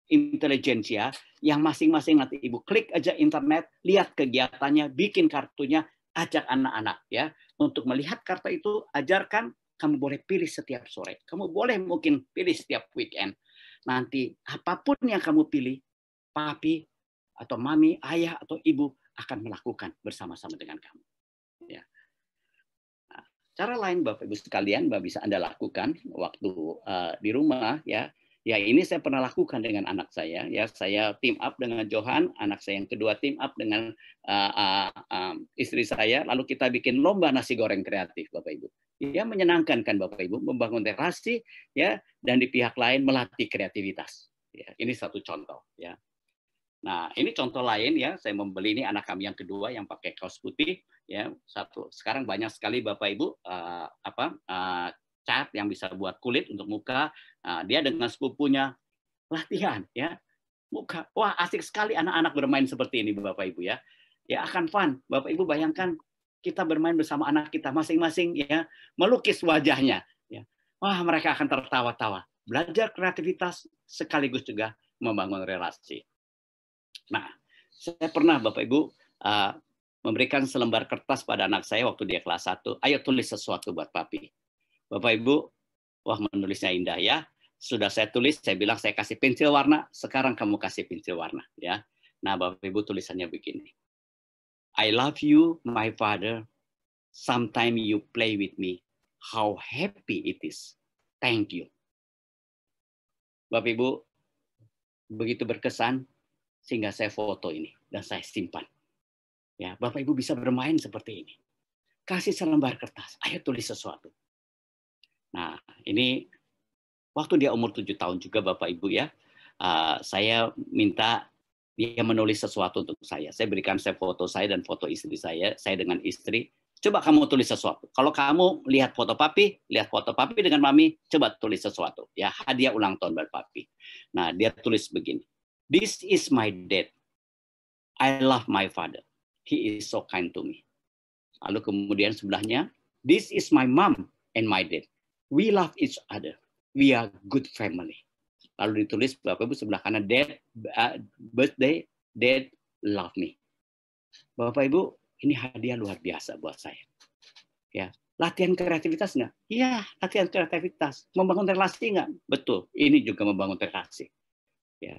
ya yang masing-masing nanti Ibu klik aja internet, lihat kegiatannya, bikin kartunya, ajak anak-anak ya untuk melihat kartu itu ajarkan kamu boleh pilih setiap sore. Kamu boleh mungkin pilih setiap weekend. Nanti apapun yang kamu pilih, papi atau mami, ayah atau ibu akan melakukan bersama-sama dengan kamu. Ya. Nah, cara lain Bapak Ibu sekalian Bapak bisa Anda lakukan waktu uh, di rumah ya Ya ini saya pernah lakukan dengan anak saya. Ya saya team up dengan Johan, anak saya yang kedua team up dengan uh, uh, uh, istri saya. Lalu kita bikin lomba nasi goreng kreatif, Bapak Ibu. Ya menyenangkan kan Bapak Ibu, membangun relasi ya dan di pihak lain melatih kreativitas. Ya, ini satu contoh ya. Nah, ini contoh lain ya, saya membeli ini anak kami yang kedua yang pakai kaos putih ya, satu. Sekarang banyak sekali Bapak Ibu uh, apa uh, cat yang bisa buat kulit untuk muka nah, dia dengan sepupunya latihan ya muka wah asik sekali anak-anak bermain seperti ini bapak ibu ya ya akan fun bapak ibu bayangkan kita bermain bersama anak kita masing-masing ya melukis wajahnya ya wah mereka akan tertawa-tawa belajar kreativitas sekaligus juga membangun relasi nah saya pernah bapak ibu uh, memberikan selembar kertas pada anak saya waktu dia kelas 1, ayo tulis sesuatu buat papi. Bapak Ibu, wah menulisnya indah ya. Sudah saya tulis, saya bilang saya kasih pensil warna, sekarang kamu kasih pensil warna ya. Nah, Bapak Ibu tulisannya begini. I love you, my father. Sometimes you play with me. How happy it is. Thank you. Bapak Ibu, begitu berkesan sehingga saya foto ini dan saya simpan. Ya, Bapak Ibu bisa bermain seperti ini. Kasih selembar kertas, ayo tulis sesuatu. Nah, ini waktu dia umur tujuh tahun juga Bapak Ibu ya, eh, saya minta dia menulis sesuatu untuk saya. Saya berikan saya foto saya dan foto istri saya, saya dengan istri. Coba kamu tulis sesuatu. Kalau kamu lihat foto papi, lihat foto papi dengan mami, coba tulis sesuatu. Ya, hadiah ulang tahun buat papi. Nah, dia tulis begini. This is my dad. I love my father. He is so kind to me. Lalu kemudian sebelahnya, this is my mom and my dad. We love each other. We are good family. Lalu ditulis Bapak Ibu sebelah kanan, Dad, uh, birthday, Dad, love me. Bapak Ibu, ini hadiah luar biasa buat saya. Ya, latihan kreativitas nggak? Iya, latihan kreativitas. Membangun relasi nggak? Betul. Ini juga membangun relasi. Ya.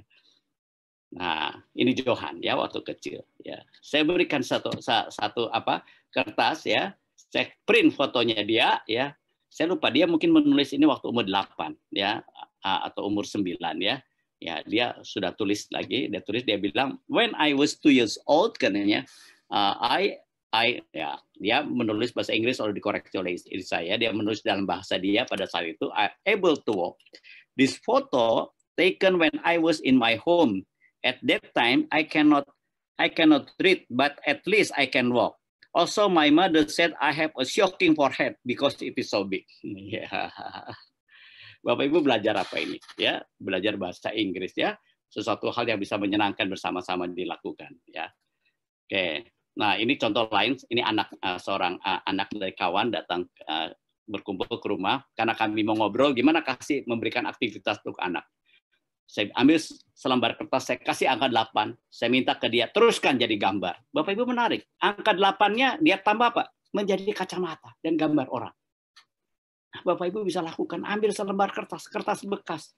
Nah, ini Johan ya waktu kecil. Ya, saya berikan satu satu apa kertas ya. Saya print fotonya dia ya. Saya lupa dia mungkin menulis ini waktu umur 8 ya atau umur 9 ya. Ya, dia sudah tulis lagi, dia tulis dia bilang when I was two years old katanya uh, I I ya dia menulis bahasa Inggris oleh dikoreksi oleh istri saya dia menulis dalam bahasa dia pada saat itu I able to walk. This photo taken when I was in my home. At that time I cannot I cannot read but at least I can walk. Also, my mother said I have a shocking forehead because it is so big. Yeah. Bapak Ibu belajar apa ini? Ya, belajar bahasa Inggris ya. Sesuatu hal yang bisa menyenangkan bersama-sama dilakukan ya. Oke. Nah, ini contoh lain. Ini anak eh, seorang eh, anak dari kawan datang eh, berkumpul ke rumah karena kami mau ngobrol gimana kasih memberikan aktivitas untuk anak. Saya ambil selembar kertas, saya kasih angka 8. Saya minta ke dia, teruskan jadi gambar. Bapak Ibu menarik. Angka 8-nya dia tambah apa? Menjadi kacamata dan gambar orang. Nah, Bapak Ibu bisa lakukan. Ambil selembar kertas, kertas bekas.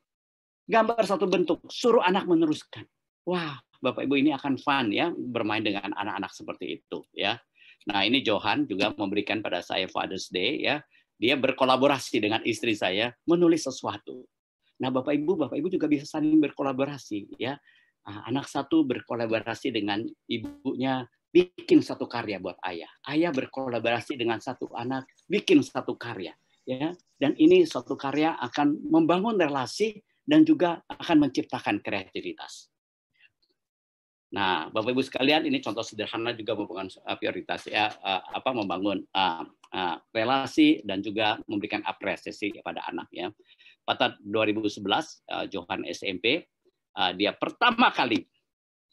Gambar satu bentuk. Suruh anak meneruskan. Wah, Bapak Ibu ini akan fun ya. Bermain dengan anak-anak seperti itu ya. Nah ini Johan juga memberikan pada saya Father's Day ya. Dia berkolaborasi dengan istri saya menulis sesuatu. Nah, Bapak Ibu, Bapak Ibu juga bisa saling berkolaborasi ya. Ah, anak satu berkolaborasi dengan ibunya bikin satu karya buat ayah. Ayah berkolaborasi dengan satu anak bikin satu karya ya. Dan ini suatu karya akan membangun relasi dan juga akan menciptakan kreativitas. Nah, Bapak Ibu sekalian, ini contoh sederhana juga membangun ah, prioritas ya ah, apa membangun uh, uh, relasi dan juga memberikan apresiasi kepada anak ya pada 2011 uh, eh, Johan SMP uh, eh, dia pertama kali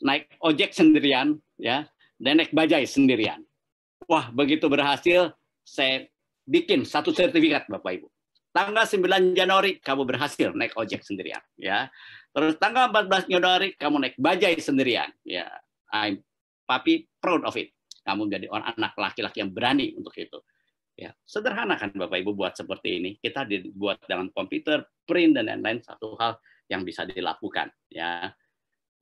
naik ojek sendirian ya dan naik bajai sendirian. Wah, begitu berhasil saya bikin satu sertifikat Bapak Ibu. Tanggal 9 Januari kamu berhasil naik ojek sendirian ya. Terus tanggal 14 Januari kamu naik bajai sendirian ya. I'm papi proud of it. Kamu menjadi orang anak laki-laki yang berani untuk itu. Ya, sederhana kan Bapak Ibu buat seperti ini. Kita dibuat dengan komputer, print dan lain-lain satu hal yang bisa dilakukan ya.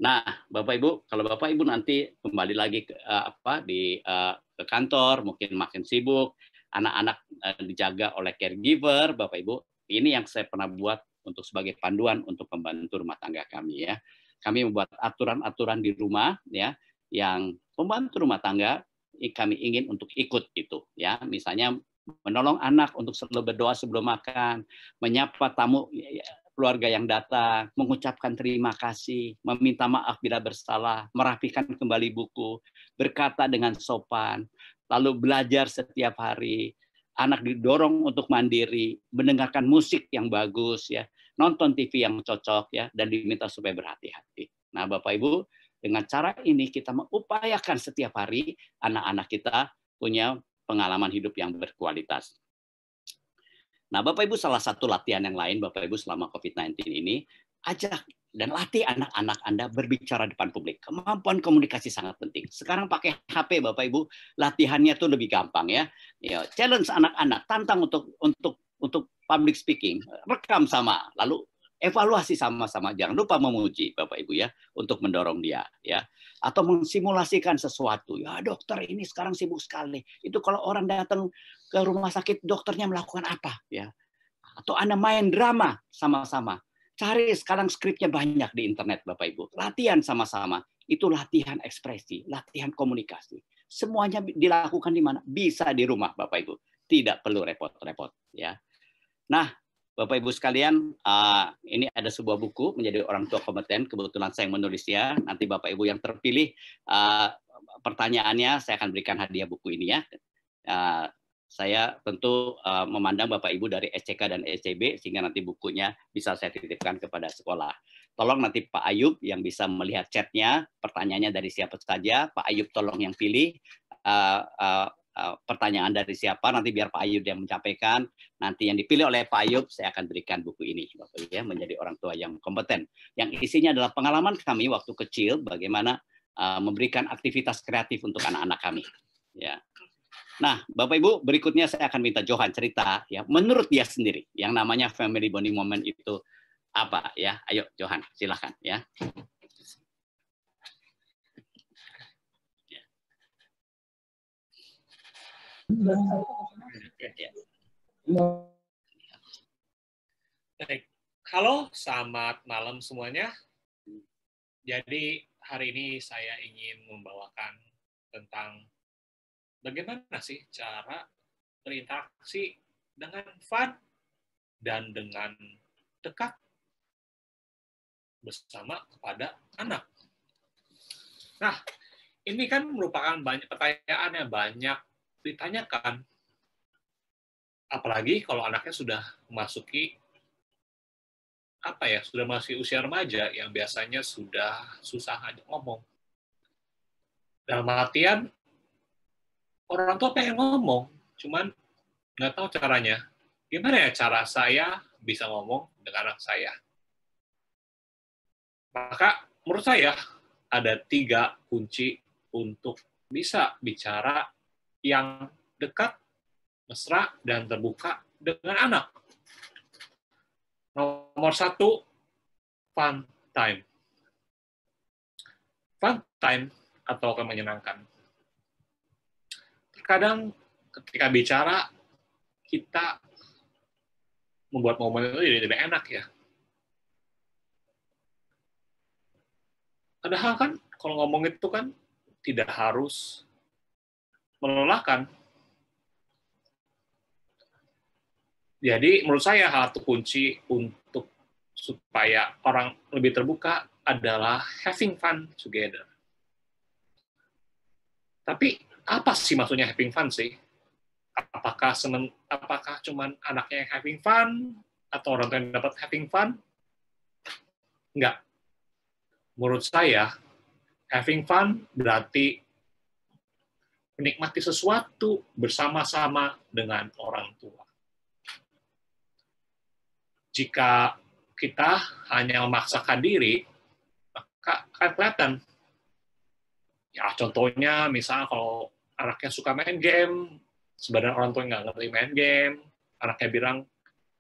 Nah, Bapak Ibu, kalau Bapak Ibu nanti kembali lagi ke uh, apa di uh, ke kantor, mungkin makin sibuk, anak-anak uh, dijaga oleh caregiver, Bapak Ibu, ini yang saya pernah buat untuk sebagai panduan untuk pembantu rumah tangga kami ya. Kami membuat aturan-aturan di rumah ya yang pembantu rumah tangga kami ingin untuk ikut itu ya misalnya menolong anak untuk selalu berdoa sebelum makan menyapa tamu ya, ya, keluarga yang datang mengucapkan terima kasih meminta maaf bila bersalah merapikan kembali buku berkata dengan sopan lalu belajar setiap hari anak didorong untuk mandiri, mendengarkan musik yang bagus ya, nonton TV yang cocok ya dan diminta supaya berhati-hati. Nah, Bapak Ibu, dengan cara ini kita mengupayakan setiap hari anak-anak kita punya pengalaman hidup yang berkualitas. Nah, Bapak Ibu salah satu latihan yang lain Bapak Ibu selama COVID-19 ini ajak dan latih anak-anak Anda berbicara depan publik. Kemampuan komunikasi sangat penting. Sekarang pakai HP Bapak Ibu, latihannya tuh lebih gampang ya. ya challenge anak-anak, tantang untuk untuk untuk public speaking, rekam sama, lalu Evaluasi sama-sama. Jangan lupa memuji Bapak Ibu ya untuk mendorong dia ya. Atau mensimulasikan sesuatu. Ya dokter ini sekarang sibuk sekali. Itu kalau orang datang ke rumah sakit dokternya melakukan apa ya. Atau Anda main drama sama-sama. Cari sekarang skripnya banyak di internet Bapak Ibu. Latihan sama-sama. Itu latihan ekspresi, latihan komunikasi. Semuanya dilakukan di mana? Bisa di rumah Bapak Ibu. Tidak perlu repot-repot ya. Nah, Bapak Ibu sekalian, uh, ini ada sebuah buku menjadi orang tua kompeten. Kebetulan saya yang menulisnya. Nanti Bapak Ibu yang terpilih uh, pertanyaannya saya akan berikan hadiah buku ini ya. Uh, saya tentu uh, memandang Bapak Ibu dari SCK dan SCB sehingga nanti bukunya bisa saya titipkan kepada sekolah. Tolong nanti Pak Ayub yang bisa melihat chatnya, pertanyaannya dari siapa saja, Pak Ayub tolong yang pilih. Uh, uh, Eh, pertanyaan dari siapa nanti biar Pak Ayub yang mencampaikan nanti yang dipilih oleh Pak Ayub saya akan berikan buku ini Bapak ya menjadi orang tua yang kompeten yang isinya adalah pengalaman kami waktu kecil bagaimana uh, memberikan aktivitas kreatif untuk anak-anak kami ya nah Bapak Ibu berikutnya saya akan minta Johan cerita ya menurut dia sendiri yang namanya family bonding moment itu apa ya ayo Johan silahkan ya Baik. Halo, selamat malam semuanya. Jadi hari ini saya ingin membawakan tentang bagaimana sih cara berinteraksi dengan fun dan dengan dekat bersama kepada anak. Nah, ini kan merupakan banyak pertanyaan yang banyak ditanyakan. Apalagi kalau anaknya sudah memasuki apa ya, sudah masih usia remaja yang biasanya sudah susah aja ngomong. Dalam artian, orang tua pengen ngomong, cuman nggak tahu caranya. Gimana ya cara saya bisa ngomong dengan anak saya? Maka menurut saya ada tiga kunci untuk bisa bicara yang dekat, mesra, dan terbuka dengan anak. Nomor satu, fun time. Fun time atau akan menyenangkan. Terkadang ketika bicara, kita membuat momen itu jadi lebih enak ya. Padahal kan kalau ngomong itu kan tidak harus melelahkan. Jadi menurut saya hal satu kunci untuk supaya orang lebih terbuka adalah having fun together. Tapi apa sih maksudnya having fun sih? Apakah semen, apakah cuman anaknya yang having fun atau orang tua yang dapat having fun? Enggak. Menurut saya, having fun berarti menikmati sesuatu bersama-sama dengan orang tua. Jika kita hanya memaksakan diri, maka akan kelihatan. Ya, contohnya misalnya kalau anaknya suka main game, sebenarnya orang tua nggak ngerti main game, anaknya bilang,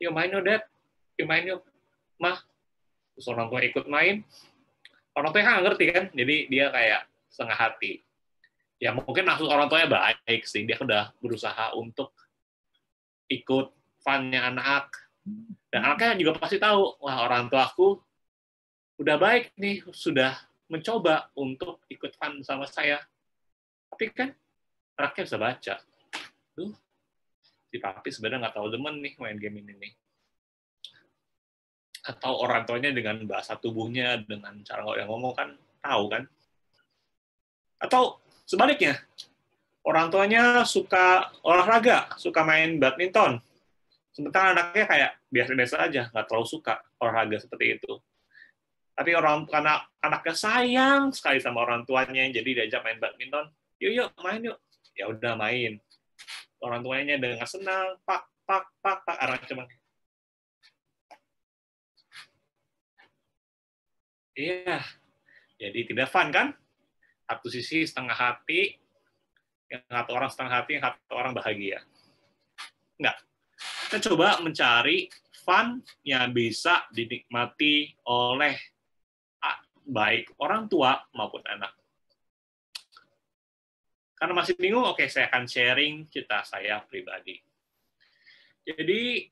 yuk main yuk, Dad. Yuk main yuk, Mah. Terus orang tua ikut main, orang tua nggak ngerti kan, jadi dia kayak setengah hati ya mungkin maksud orang tuanya baik sih dia udah berusaha untuk ikut funnya anak dan anaknya juga pasti tahu wah orang tuaku udah baik nih sudah mencoba untuk ikut fun sama saya tapi kan anaknya bisa baca tuh si papi sebenarnya nggak tahu demen nih main game ini nih atau orang tuanya dengan bahasa tubuhnya dengan cara yang ngomong kan tahu kan atau Sebaliknya, orang tuanya suka olahraga, suka main badminton. Sementara anaknya kayak biasa-biasa aja, nggak terlalu suka olahraga seperti itu. Tapi orang karena anaknya sayang sekali sama orang tuanya, jadi diajak main badminton. Yuk, yuk, main yuk. Ya udah main. Orang tuanya dengan senang, pak, pak, pak, pak. arah cuma Iya. Jadi tidak fun kan? satu sisi setengah hati, yang satu orang setengah hati, yang satu orang bahagia. Enggak. Kita coba mencari fun yang bisa dinikmati oleh baik orang tua maupun anak. Karena masih bingung, oke okay, saya akan sharing cerita saya pribadi. Jadi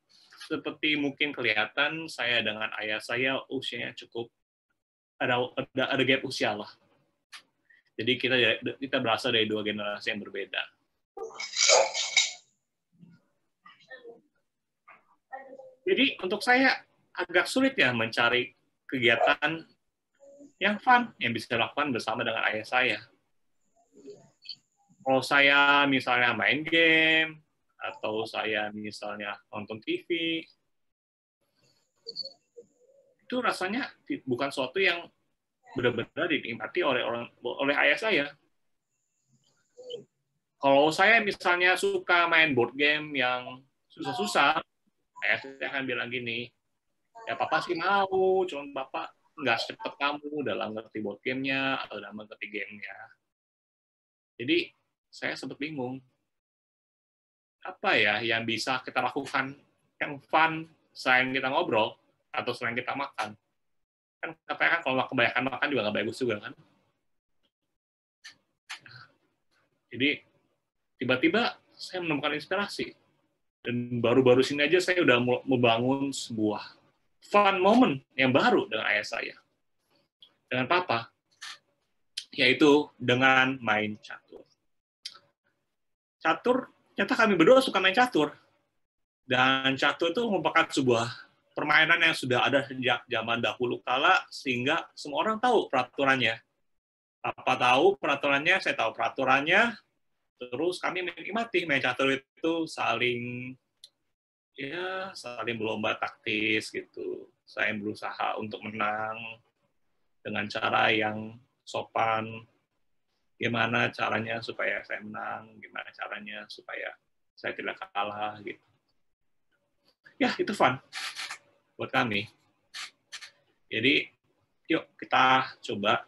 seperti mungkin kelihatan saya dengan ayah saya usianya cukup ada ada, ada gap usia lah jadi kita kita berasal dari dua generasi yang berbeda. Jadi untuk saya agak sulit ya mencari kegiatan yang fun yang bisa dilakukan bersama dengan ayah saya. Kalau saya misalnya main game atau saya misalnya nonton TV, itu rasanya bukan suatu yang benar-benar dinikmati oleh orang oleh ayah saya. Kalau saya misalnya suka main board game yang susah-susah, ayah saya akan bilang gini, ya papa sih mau, cuma papa nggak secepat kamu dalam ngerti board gamenya atau dalam ngerti gamenya. Jadi saya sempat bingung, apa ya yang bisa kita lakukan yang fun selain kita ngobrol atau selain kita makan kan katanya kan kalau kebanyakan makan juga nggak bagus juga kan jadi tiba-tiba saya menemukan inspirasi dan baru-baru sini aja saya udah membangun sebuah fun moment yang baru dengan ayah saya dengan papa yaitu dengan main catur catur ternyata kami berdua suka main catur dan catur itu merupakan sebuah permainan yang sudah ada sejak zaman dahulu kala sehingga semua orang tahu peraturannya. Apa tahu peraturannya? Saya tahu peraturannya. Terus kami menikmati main catur itu saling ya saling berlomba taktis gitu. Saya berusaha untuk menang dengan cara yang sopan. Gimana caranya supaya saya menang? Gimana caranya supaya saya tidak kalah gitu. Ya, itu fun buat kami. Jadi, yuk kita coba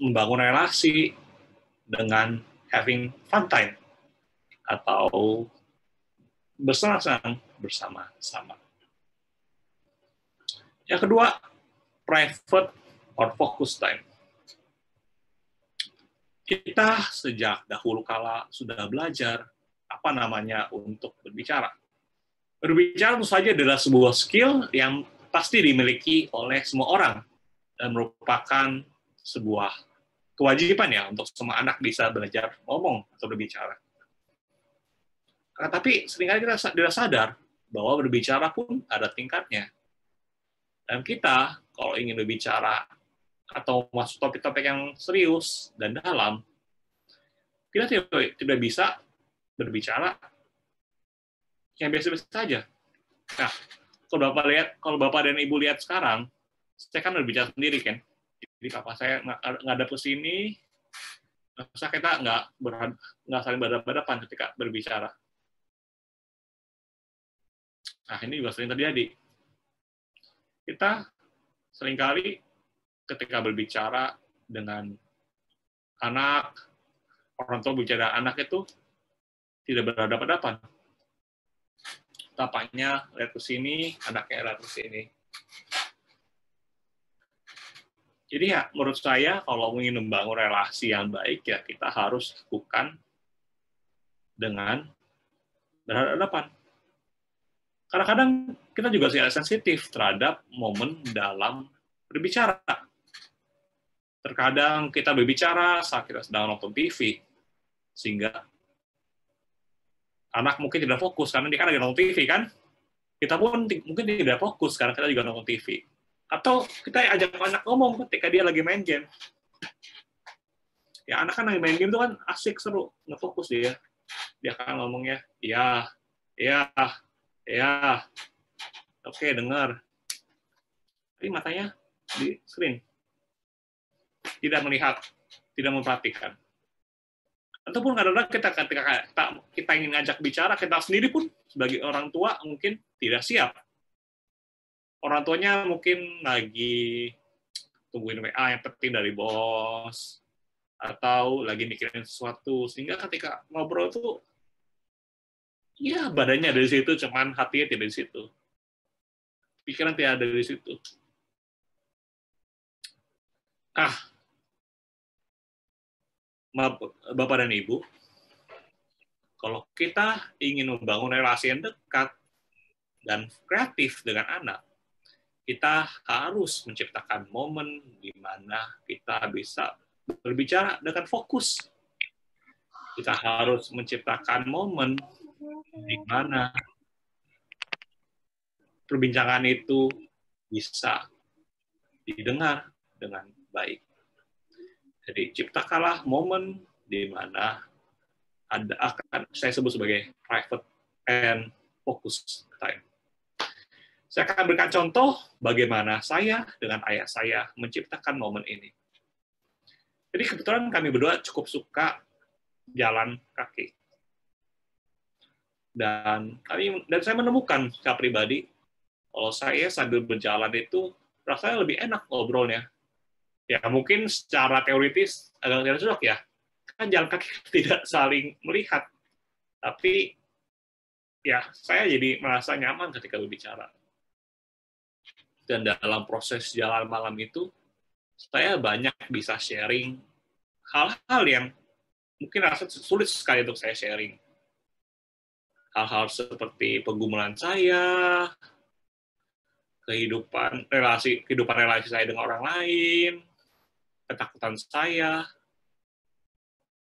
membangun relasi dengan having fun time atau bersenang-senang bersama-sama. Yang kedua, private or focus time. Kita sejak dahulu kala sudah belajar apa namanya untuk berbicara Berbicara tentu saja adalah sebuah skill yang pasti dimiliki oleh semua orang dan merupakan sebuah kewajiban ya untuk semua anak bisa belajar ngomong atau berbicara. Nah, tapi seringkali kita tidak sadar bahwa berbicara pun ada tingkatnya. Dan kita kalau ingin berbicara atau masuk topik-topik yang serius dan dalam, kita tidak, tidak bisa berbicara yang biasa-biasa saja. Nah, kalau Bapak lihat, kalau Bapak dan Ibu lihat sekarang, saya kan berbicara sendiri kan. Jadi papa saya nggak ke sini, masa kita nggak berhad, nggak saling berhadapan ketika berbicara. Nah, ini juga sering terjadi. Kita seringkali ketika berbicara dengan anak, orang tua bicara anak itu tidak berhadapan-hadapan bapaknya lihat ke sini, anaknya lihat ke sini. Jadi ya menurut saya kalau ingin membangun relasi yang baik ya kita harus lakukan dengan berhadapan. Kadang-kadang kita juga sangat sensitif terhadap momen dalam berbicara. Terkadang kita berbicara saat kita sedang nonton TV, sehingga anak mungkin tidak fokus karena dia kan lagi nonton TV kan. Kita pun mungkin tidak fokus karena kita juga nonton TV. Atau kita ajak anak ngomong ketika dia lagi main game. Ya anak kan lagi main game itu kan asik seru, nggak fokus dia. Dia kan ngomongnya, ya, ya, ya, oke okay, dengar. Tapi matanya di screen. Tidak melihat, tidak memperhatikan ataupun kadang-kadang kita kan, ketika kita, kita ingin ngajak bicara kita sendiri pun sebagai orang tua mungkin tidak siap orang tuanya mungkin lagi tungguin WA yang penting dari bos atau lagi mikirin sesuatu sehingga ketika ngobrol itu ya badannya ada di situ cuman hatinya tidak di situ pikiran tidak ada di situ ah Bapak dan Ibu, kalau kita ingin membangun relasi yang dekat dan kreatif dengan anak, kita harus menciptakan momen di mana kita bisa berbicara dengan fokus. Kita harus menciptakan momen di mana perbincangan itu bisa didengar dengan baik. Jadi ciptakanlah momen di mana ada akan saya sebut sebagai private and focus time. Saya akan berikan contoh bagaimana saya dengan ayah saya menciptakan momen ini. Jadi kebetulan kami berdua cukup suka jalan kaki. Dan kami dan saya menemukan secara pribadi kalau saya sambil berjalan itu rasanya lebih enak ngobrolnya ya mungkin secara teoritis agak tidak cocok ya kan jalan kaki tidak saling melihat tapi ya saya jadi merasa nyaman ketika berbicara dan dalam proses jalan malam itu saya banyak bisa sharing hal-hal yang mungkin rasa sulit sekali untuk saya sharing hal-hal seperti penggumulan saya kehidupan relasi kehidupan relasi saya dengan orang lain ketakutan saya.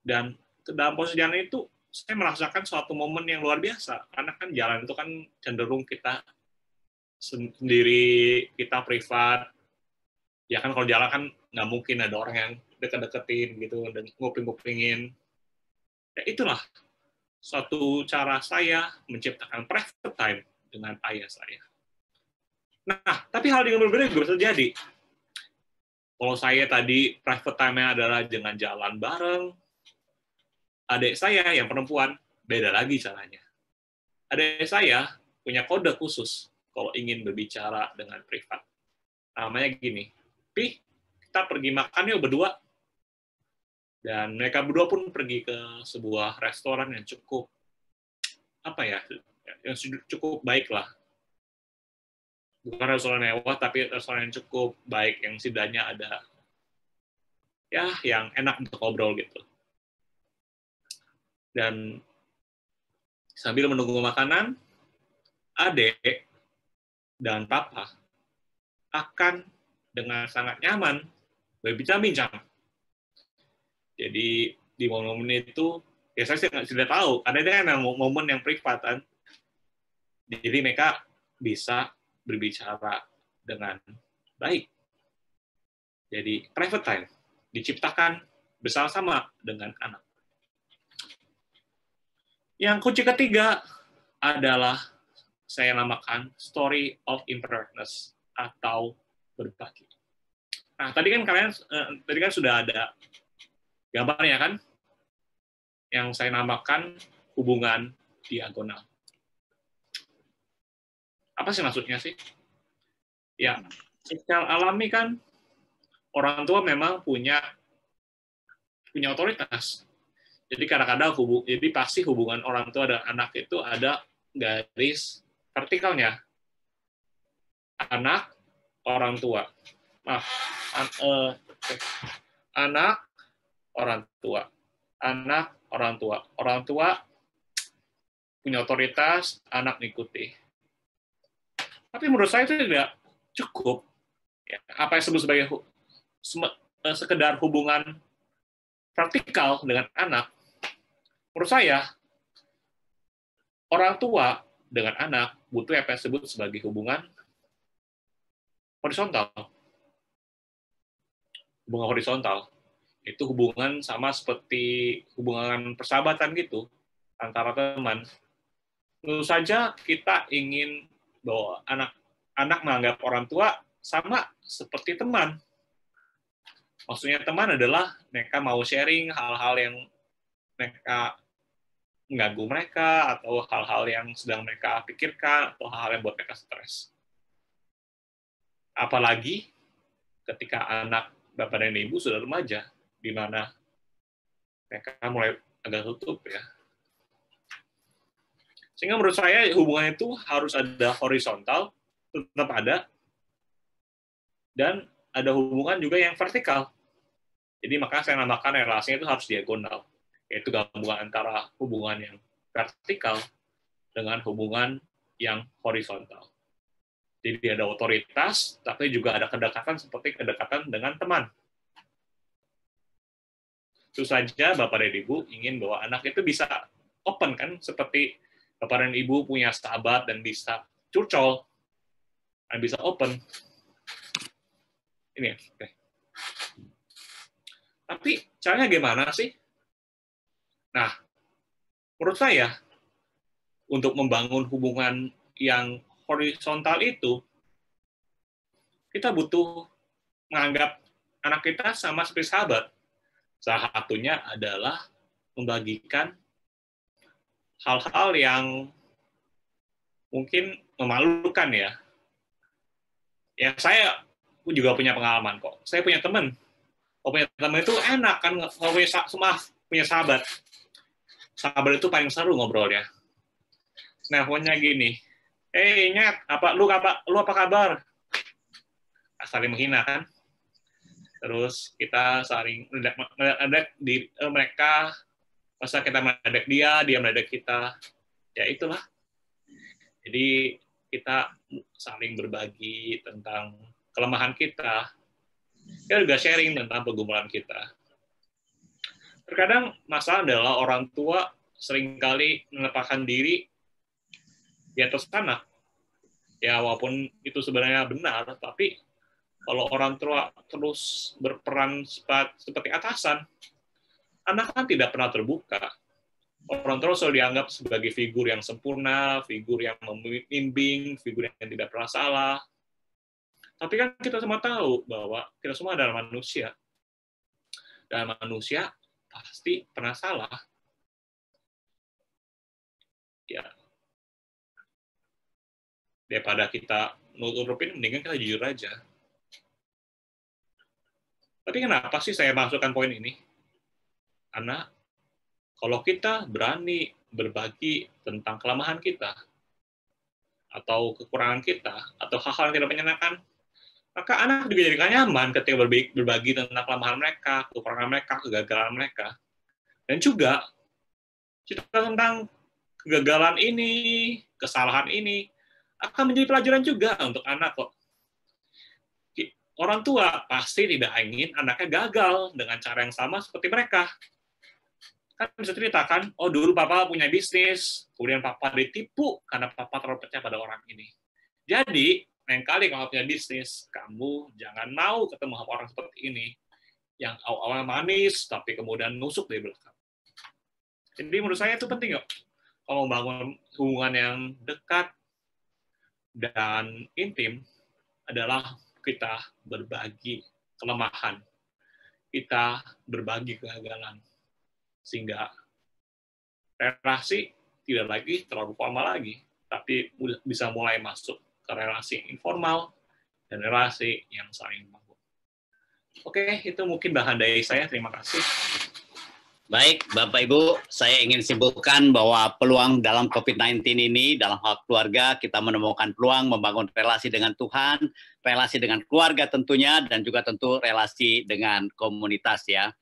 Dan dalam jalan itu, saya merasakan suatu momen yang luar biasa. Karena kan jalan itu kan cenderung kita sendiri, kita privat. Ya kan kalau jalan kan nggak mungkin ada orang yang deket-deketin gitu, dan nguping-ngupingin. Ya itulah suatu cara saya menciptakan private time dengan ayah saya. Nah, tapi hal yang berbeda juga bisa terjadi kalau saya tadi private time-nya adalah dengan jalan bareng, adik saya yang perempuan beda lagi caranya. Adik saya punya kode khusus kalau ingin berbicara dengan privat. Namanya gini, Pi, kita pergi makan yuk berdua. Dan mereka berdua pun pergi ke sebuah restoran yang cukup, apa ya, yang cukup baik lah bukan restoran mewah tapi restoran yang cukup baik yang setidaknya ada ya yang enak untuk ngobrol gitu dan sambil menunggu makanan adek dan papa akan dengan sangat nyaman berbincang-bincang jadi di momen itu ya saya sih sudah tahu karena ada kan momen yang privatan jadi mereka bisa berbicara dengan baik. Jadi private time diciptakan bersama-sama dengan anak. Yang kunci ketiga adalah saya namakan story of imperfectness atau berbagi. Nah, tadi kan kalian eh, tadi kan sudah ada gambarnya kan? Yang saya namakan hubungan diagonal apa sih maksudnya sih? Ya, secara alami kan orang tua memang punya punya otoritas. Jadi kadang-kadang hubung, jadi pasti hubungan orang tua dan anak itu ada garis vertikalnya. Anak, orang tua. Maaf, an, eh, eh anak, orang tua. Anak, orang tua. Orang tua punya otoritas, anak mengikuti. Tapi menurut saya itu tidak cukup. Ya, apa yang disebut sebagai hu eh, sekedar hubungan praktikal dengan anak, menurut saya orang tua dengan anak butuh apa yang disebut sebagai hubungan horizontal. Hubungan horizontal itu hubungan sama seperti hubungan persahabatan gitu antara teman. Tentu saja kita ingin bahwa anak anak menganggap orang tua sama seperti teman. Maksudnya teman adalah mereka mau sharing hal-hal yang mereka mengganggu mereka atau hal-hal yang sedang mereka pikirkan atau hal-hal yang buat mereka stres. Apalagi ketika anak bapak dan ibu sudah remaja, di mana mereka mulai agak tutup ya sehingga menurut saya hubungan itu harus ada horizontal, tetap ada, dan ada hubungan juga yang vertikal. Jadi maka saya namakan relasinya itu harus diagonal, yaitu gabungan antara hubungan yang vertikal dengan hubungan yang horizontal. Jadi ada otoritas, tapi juga ada kedekatan seperti kedekatan dengan teman. Itu saja Bapak dan Ibu ingin bahwa anak itu bisa open kan, seperti bapak dan ibu punya sahabat dan bisa curcol dan bisa open ini ya okay. tapi caranya gimana sih nah menurut saya untuk membangun hubungan yang horizontal itu kita butuh menganggap anak kita sama seperti sahabat. Salah satunya adalah membagikan hal-hal yang mungkin memalukan ya. Ya saya juga punya pengalaman kok. Saya punya teman. Kalau punya teman itu enak kan. Kalau punya, semua punya sahabat. Sahabat itu paling seru ngobrol ya. Nah, pokoknya gini. Eh, hey, nyet, apa lu apa lu apa kabar? Saling menghina kan. Terus kita saling melihat di mereka masa kita meledek dia dia meledek kita ya itulah jadi kita saling berbagi tentang kelemahan kita kita juga sharing tentang pergumulan kita terkadang masalah adalah orang tua seringkali melepaskan diri di atas tanah ya walaupun itu sebenarnya benar tapi kalau orang tua terus berperan seperti atasan anak kan tidak pernah terbuka. Orang tua selalu dianggap sebagai figur yang sempurna, figur yang membimbing, figur yang tidak pernah salah. Tapi kan kita semua tahu bahwa kita semua adalah manusia. Dan manusia pasti pernah salah. Ya. Daripada kita nutupin, mendingan kita jujur aja. Tapi kenapa sih saya masukkan poin ini? anak, kalau kita berani berbagi tentang kelemahan kita, atau kekurangan kita, atau hal-hal yang tidak menyenangkan, maka anak juga jadi nyaman ketika berbagi, berbagi tentang kelemahan mereka, kekurangan mereka, kegagalan mereka. Dan juga, cerita tentang kegagalan ini, kesalahan ini, akan menjadi pelajaran juga untuk anak kok. Orang tua pasti tidak ingin anaknya gagal dengan cara yang sama seperti mereka kan bisa ceritakan, oh dulu papa punya bisnis, kemudian papa ditipu karena papa terlalu percaya pada orang ini. Jadi, lain kali kalau punya bisnis, kamu jangan mau ketemu orang seperti ini, yang awal-awal manis, tapi kemudian nusuk dari belakang. Jadi menurut saya itu penting yuk. Kalau membangun hubungan yang dekat dan intim adalah kita berbagi kelemahan, kita berbagi kegagalan, sehingga relasi tidak lagi terlalu formal lagi, tapi bisa mulai masuk ke relasi informal dan relasi yang saling mampu. Oke, itu mungkin bahan daya saya. Terima kasih. Baik, Bapak Ibu, saya ingin simpulkan bahwa peluang dalam COVID-19 ini dalam hal keluarga kita menemukan peluang membangun relasi dengan Tuhan, relasi dengan keluarga tentunya dan juga tentu relasi dengan komunitas ya.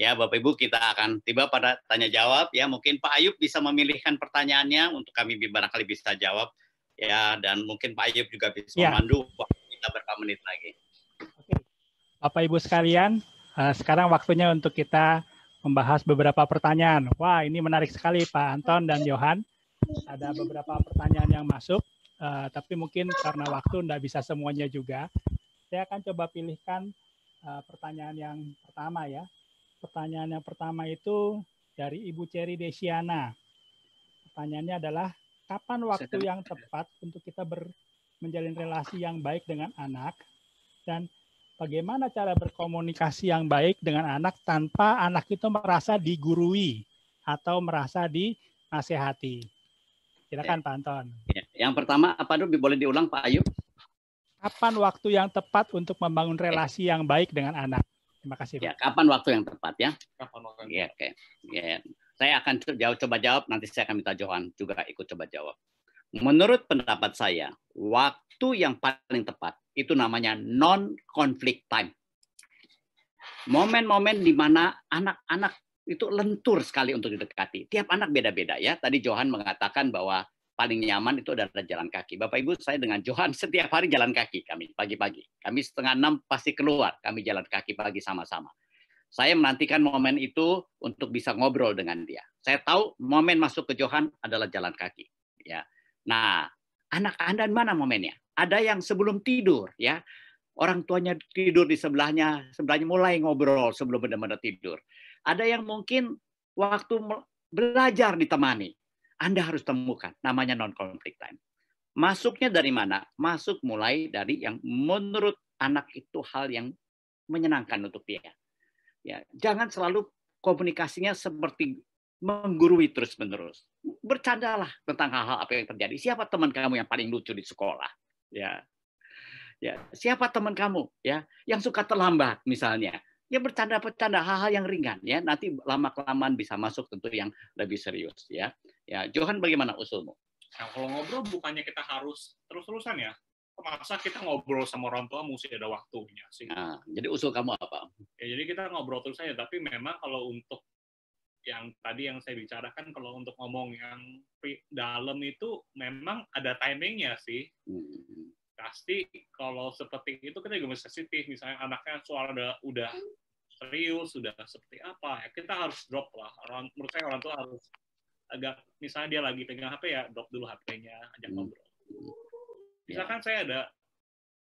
Ya, Bapak Ibu kita akan tiba pada tanya jawab ya. Mungkin Pak Ayub bisa memilihkan pertanyaannya untuk kami barangkali bisa jawab ya dan mungkin Pak Ayub juga bisa ya. memandu waktu kita berapa menit lagi. Oke. Bapak Ibu sekalian, eh, sekarang waktunya untuk kita membahas beberapa pertanyaan. Wah, ini menarik sekali Pak Anton dan Johan. Ada beberapa pertanyaan yang masuk, eh, tapi mungkin karena waktu tidak bisa semuanya juga. Saya akan coba pilihkan eh, pertanyaan yang pertama ya. Pertanyaan yang pertama itu dari Ibu Ceri Desiana. Pertanyaannya adalah kapan waktu yang tepat untuk kita ber, menjalin relasi yang baik dengan anak dan bagaimana cara berkomunikasi yang baik dengan anak tanpa anak itu merasa digurui atau merasa dinasehati. Silakan Pak Anton. Ya, yang pertama apa dulu boleh diulang Pak Ayu? Kapan waktu yang tepat untuk membangun relasi yang baik dengan anak? Terima kasih. Pak. Ya, kapan waktu yang tepat ya? Kapan waktu? Ya, oke. Okay. Ya. Iya. Saya akan jauh coba jawab. Nanti saya akan minta Johan juga ikut coba jawab. Menurut pendapat saya, waktu yang paling tepat itu namanya non conflict time. Momen-momen di mana anak-anak itu lentur sekali untuk didekati. Tiap anak beda-beda ya. Tadi Johan mengatakan bahwa paling nyaman itu adalah jalan kaki. Bapak Ibu, saya dengan Johan setiap hari jalan kaki kami pagi-pagi. Kami setengah enam pasti keluar, kami jalan kaki pagi sama-sama. Saya menantikan momen itu untuk bisa ngobrol dengan dia. Saya tahu momen masuk ke Johan adalah jalan kaki. Ya, nah anak anda mana momennya? Ada yang sebelum tidur, ya orang tuanya tidur di sebelahnya, sebelahnya mulai ngobrol sebelum benar-benar tidur. Ada yang mungkin waktu belajar ditemani, anda harus temukan namanya non conflict time. Masuknya dari mana? Masuk mulai dari yang menurut anak itu hal yang menyenangkan untuk dia. Ya, jangan selalu komunikasinya seperti menggurui terus-menerus. Bercandalah tentang hal-hal apa yang terjadi. Siapa teman kamu yang paling lucu di sekolah? Ya. Ya, siapa teman kamu ya yang suka terlambat misalnya? ya bercanda-bercanda hal-hal yang ringan ya nanti lama kelamaan bisa masuk tentu yang lebih serius ya ya Johan bagaimana usulmu? Nah kalau ngobrol bukannya kita harus terus-terusan ya masa kita ngobrol sama orang tua mesti ada waktunya sih. Nah, jadi usul kamu apa? Ya, jadi kita ngobrol terus aja tapi memang kalau untuk yang tadi yang saya bicarakan kalau untuk ngomong yang dalam itu memang ada timingnya sih. Hmm pasti kalau seperti itu kita juga sensitif misalnya anaknya suara udah, udah serius, sudah seperti apa, ya kita harus drop lah. Orang, menurut saya orang tua harus agak, misalnya dia lagi pegang HP ya drop dulu HP-nya, ajak hmm. ngobrol. Ya. Misalkan ya. saya ada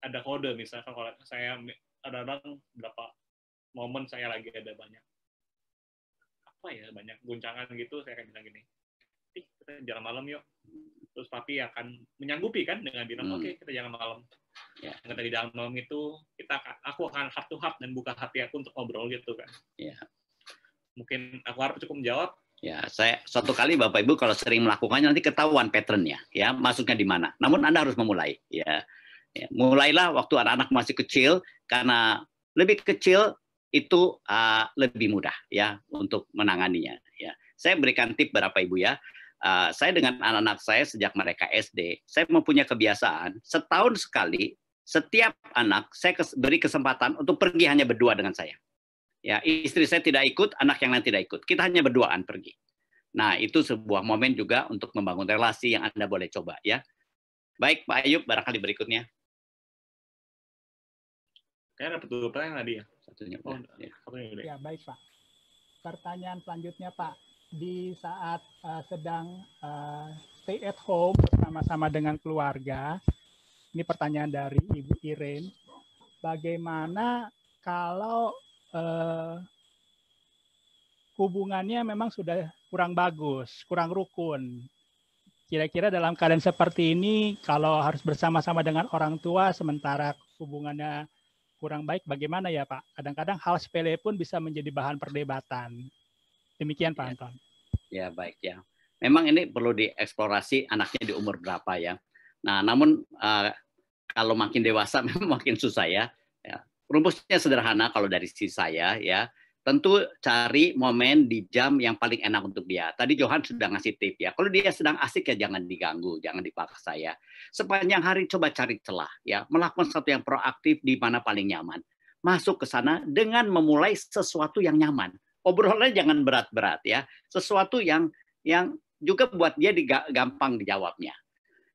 ada kode, misalkan kalau saya ada orang berapa momen saya lagi ada banyak apa ya banyak guncangan gitu saya akan bilang gini ih kita jalan malam yuk terus papi akan menyanggupi kan dengan bilang hmm. oke okay, kita jalan malam yeah. yang tadi dalam malam itu kita aku akan heart to heart dan buka hati aku untuk ngobrol gitu kan yeah. mungkin aku harap cukup menjawab Ya, saya suatu kali Bapak Ibu kalau sering melakukannya nanti ketahuan patternnya, ya. ya masuknya di mana. Namun Anda harus memulai, ya. ya mulailah waktu anak-anak masih kecil karena lebih kecil itu uh, lebih mudah ya untuk menanganinya. Ya, saya berikan tip berapa Ibu ya. Eh, saya dengan anak-anak saya sejak mereka SD, saya mempunyai kebiasaan setahun sekali setiap anak saya beri kesempatan untuk pergi hanya berdua dengan saya. Ya, istri saya tidak ikut, anak yang lain tidak ikut. Kita hanya berduaan pergi. Nah, itu sebuah momen juga untuk membangun relasi yang Anda boleh coba ya. Baik, Pak Ayub, barangkali berikutnya. Kayaknya ada pertanyaan tadi ya. Satunya. Oh, ya. ya, baik Pak. Pertanyaan selanjutnya Pak di saat uh, sedang uh, stay at home bersama-sama dengan keluarga. Ini pertanyaan dari Ibu Irene. Bagaimana kalau uh, hubungannya memang sudah kurang bagus, kurang rukun? Kira-kira dalam keadaan seperti ini, kalau harus bersama-sama dengan orang tua, sementara hubungannya kurang baik bagaimana ya Pak? Kadang-kadang hal sepele pun bisa menjadi bahan perdebatan. Demikian Pak ya. Anton. Ya baik ya. Memang ini perlu dieksplorasi anaknya di umur berapa ya. Nah namun uh, kalau makin dewasa memang makin susah ya. ya. Rumusnya sederhana kalau dari sisi saya ya. Tentu cari momen di jam yang paling enak untuk dia. Tadi Johan sudah ngasih tip ya. Kalau dia sedang asik ya jangan diganggu, jangan dipaksa ya. Sepanjang hari coba cari celah ya. Melakukan sesuatu yang proaktif di mana paling nyaman masuk ke sana dengan memulai sesuatu yang nyaman obrolannya jangan berat-berat ya. Sesuatu yang yang juga buat dia gampang dijawabnya.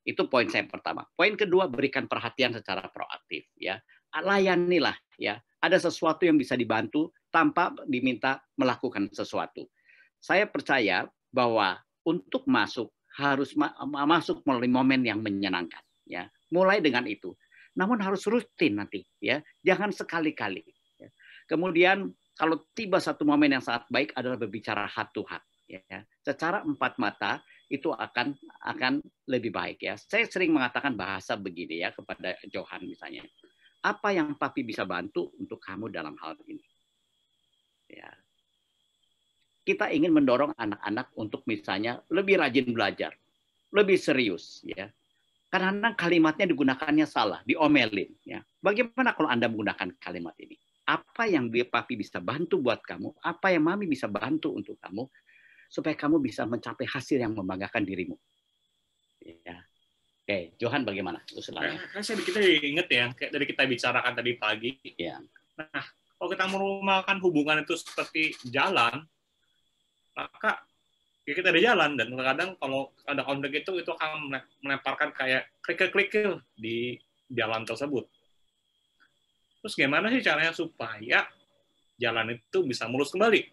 Itu poin saya pertama. Poin kedua berikan perhatian secara proaktif ya. Layanilah ya. Ada sesuatu yang bisa dibantu tanpa diminta melakukan sesuatu. Saya percaya bahwa untuk masuk harus ma masuk melalui momen yang menyenangkan ya. Mulai dengan itu. Namun harus rutin nanti ya. Jangan sekali-kali. Ya. Kemudian kalau tiba satu momen yang sangat baik adalah berbicara hati Tuhan ya secara empat mata itu akan akan lebih baik ya saya sering mengatakan bahasa begini ya kepada Johan misalnya apa yang papi bisa bantu untuk kamu dalam hal ini ya kita ingin mendorong anak-anak untuk misalnya lebih rajin belajar lebih serius ya karena kalimatnya digunakannya salah diomelin ya bagaimana kalau anda menggunakan kalimat ini apa yang dia papi bisa bantu buat kamu, apa yang mami bisa bantu untuk kamu, supaya kamu bisa mencapai hasil yang membanggakan dirimu. Ya. Oke, Johan bagaimana? Lu nah, kan saya kita inget ya, kayak dari kita bicarakan tadi pagi. Ya. Nah, kalau kita merumahkan hubungan itu seperti jalan, maka ya kita ada jalan dan kadang kalau ada konflik itu itu akan melemparkan kayak klik-klik di jalan tersebut Terus gimana sih caranya supaya jalan itu bisa mulus kembali?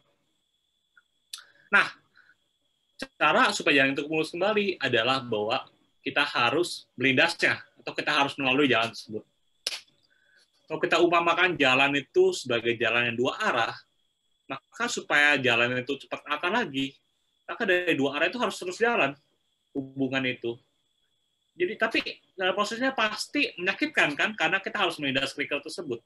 Nah, cara supaya jalan itu mulus kembali adalah bahwa kita harus melindasnya atau kita harus melalui jalan tersebut. Kalau kita umpamakan jalan itu sebagai jalan yang dua arah, maka supaya jalan itu cepat akan lagi, maka dari dua arah itu harus terus jalan hubungan itu jadi tapi eh, prosesnya pasti menyakitkan kan karena kita harus menindas kerikil tersebut.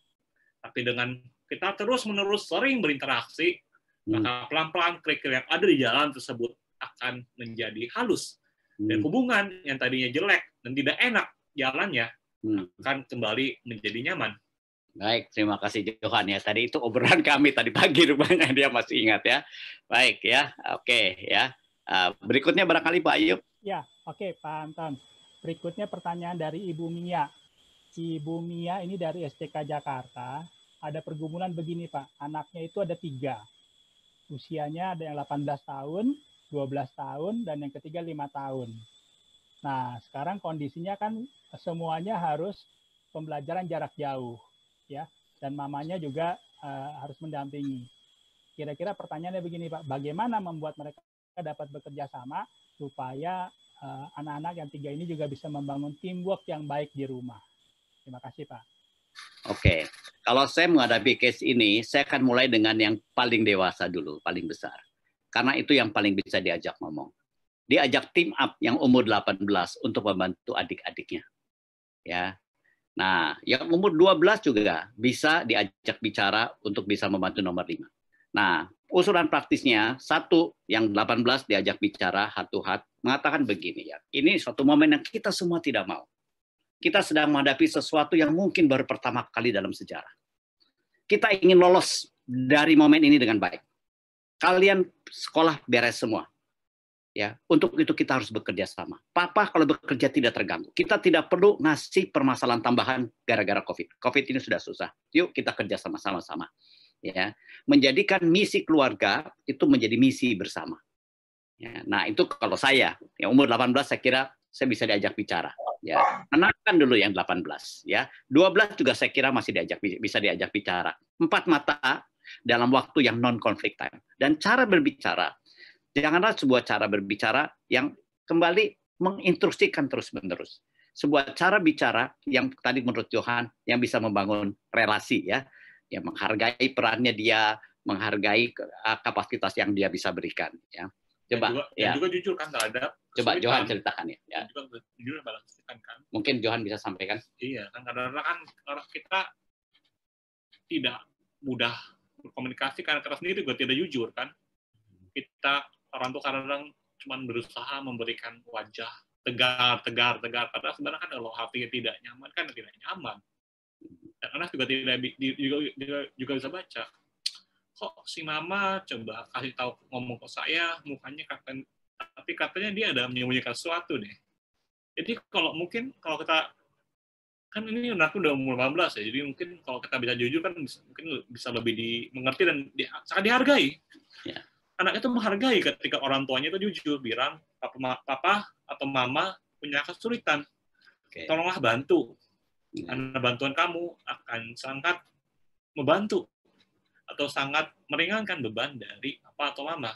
Tapi dengan kita terus menerus sering berinteraksi, hmm. maka pelan-pelan kerikil yang ada di jalan tersebut akan menjadi halus hmm. dan hubungan yang tadinya jelek dan tidak enak jalannya hmm. akan kembali menjadi nyaman. Baik, terima kasih Johan ya. Tadi itu obrolan kami tadi pagi rupanya dia masih ingat ya. Baik ya, oke ya. Eh, berikutnya barangkali Pak Ayub. Ya, oke Pak Anton. Berikutnya pertanyaan dari Ibu Mia. Ibu Mia ini dari STK Jakarta. Ada pergumulan begini Pak, anaknya itu ada tiga. Usianya ada yang 18 tahun, 12 tahun, dan yang ketiga 5 tahun. Nah, sekarang kondisinya kan semuanya harus pembelajaran jarak jauh. ya Dan mamanya juga uh, harus mendampingi. Kira-kira pertanyaannya begini Pak, bagaimana membuat mereka dapat bekerja sama supaya Eh, anak-anak yang tiga ini juga bisa membangun teamwork yang baik di rumah. Terima kasih Pak. Oke, okay. kalau saya menghadapi case ini, saya akan mulai dengan yang paling dewasa dulu, paling besar. Karena itu yang paling bisa diajak ngomong. Diajak team up yang umur 18 untuk membantu adik-adiknya. Ya. Nah, yang umur 12 juga bisa diajak bicara untuk bisa membantu nomor 5. Nah, usulan praktisnya satu yang 18 diajak bicara hatu hat mengatakan begini ya. Ini suatu momen yang kita semua tidak mau. Kita sedang menghadapi sesuatu yang mungkin baru pertama kali dalam sejarah. Kita ingin lolos dari momen ini dengan baik. Kalian sekolah beres semua. Ya, untuk itu kita harus bekerja sama. Papa kalau bekerja tidak terganggu. Kita tidak perlu ngasih permasalahan tambahan gara-gara Covid. Covid ini sudah susah. Yuk kita kerja sama-sama -sama ya menjadikan misi keluarga itu menjadi misi bersama. Ya, nah itu kalau saya yang umur 18 saya kira saya bisa diajak bicara. Ya, kenalkan dulu yang 18 ya. 12 juga saya kira masih diajak bisa diajak bicara. Empat mata dalam waktu yang non konflik time dan cara berbicara janganlah sebuah cara berbicara yang kembali menginstruksikan terus-menerus sebuah cara bicara yang tadi menurut Johan yang bisa membangun relasi ya ya menghargai perannya dia, menghargai eh, kapasitas yang dia bisa berikan ya. Coba dan juga, ya. Dan juga jujur kan terhadap Coba Johan ceritakan ya. ya. Juga jujur kan. Mungkin Johan bisa sampaikan. Iya, kan karena kan orang kita tidak mudah berkomunikasi karena kita sendiri juga tidak jujur kan. Kita orang tua kadang-kadang cuma berusaha memberikan wajah tegar, tegar, tegar. Padahal sebenarnya kan kalau hati tidak nyaman kan tidak nyaman anak juga tidak juga, juga, juga bisa baca kok si mama coba kasih tahu ngomong ke saya mukanya kata tapi katanya dia ada menyembunyikan sesuatu deh jadi kalau mungkin kalau kita kan ini anakku udah umur 15 ya jadi mungkin kalau kita bisa jujur kan bisa, mungkin bisa lebih dimengerti dan di, sangat dihargai yeah. anak itu menghargai ketika orang tuanya itu jujur bilang papa, papa atau mama punya kesulitan okay. tolonglah bantu karena bantuan kamu akan sangat membantu atau sangat meringankan beban dari apa atau mama.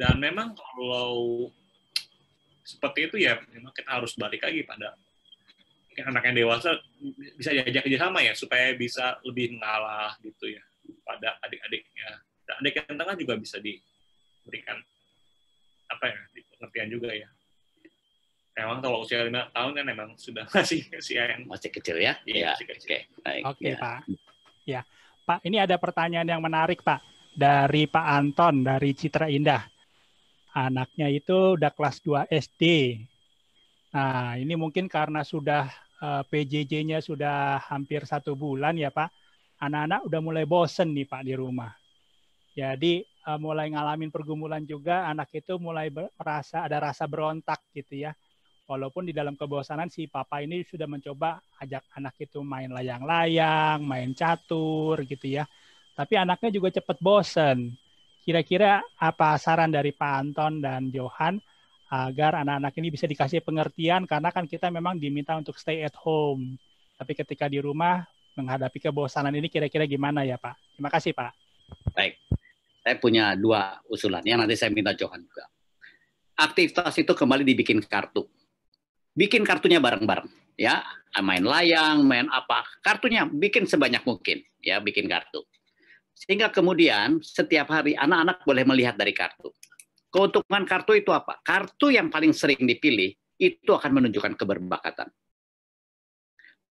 Dan memang kalau seperti itu ya memang kita harus balik lagi pada anak yang dewasa bisa diajak sama ya supaya bisa lebih mengalah gitu ya pada adik-adiknya. Dan adik yang tengah juga bisa diberikan apa ya pengertian juga ya emang kalau usia lima tahun kan emang sudah masih usia yang masih kecil ya. Iya. Ya, oke. Okay. okay, ya. Pak. Ya, Pak. Ini ada pertanyaan yang menarik, Pak, dari Pak Anton dari Citra Indah. Anaknya itu udah kelas 2 SD. Nah, ini mungkin karena sudah eh, PJJ-nya sudah hampir satu bulan ya, Pak. Anak-anak udah mulai bosen nih, Pak, di rumah. Jadi eh, mulai ngalamin pergumulan juga, anak itu mulai merasa ada rasa berontak gitu ya Walaupun di dalam kebosanan si papa ini sudah mencoba ajak anak itu main layang-layang, main catur gitu ya. Tapi anaknya juga cepat bosen. Kira-kira apa saran dari Pak Anton dan Johan agar anak-anak ini bisa dikasih pengertian karena kan kita memang diminta untuk stay at home. Tapi ketika di rumah menghadapi kebosanan ini kira-kira gimana ya Pak? Terima kasih Pak. Baik, saya punya dua usulan yang nanti saya minta Johan juga. Aktivitas itu kembali dibikin kartu bikin kartunya bareng-bareng ya main layang main apa kartunya bikin sebanyak mungkin ya bikin kartu sehingga kemudian setiap hari anak-anak boleh melihat dari kartu keuntungan kartu itu apa kartu yang paling sering dipilih itu akan menunjukkan keberbakatan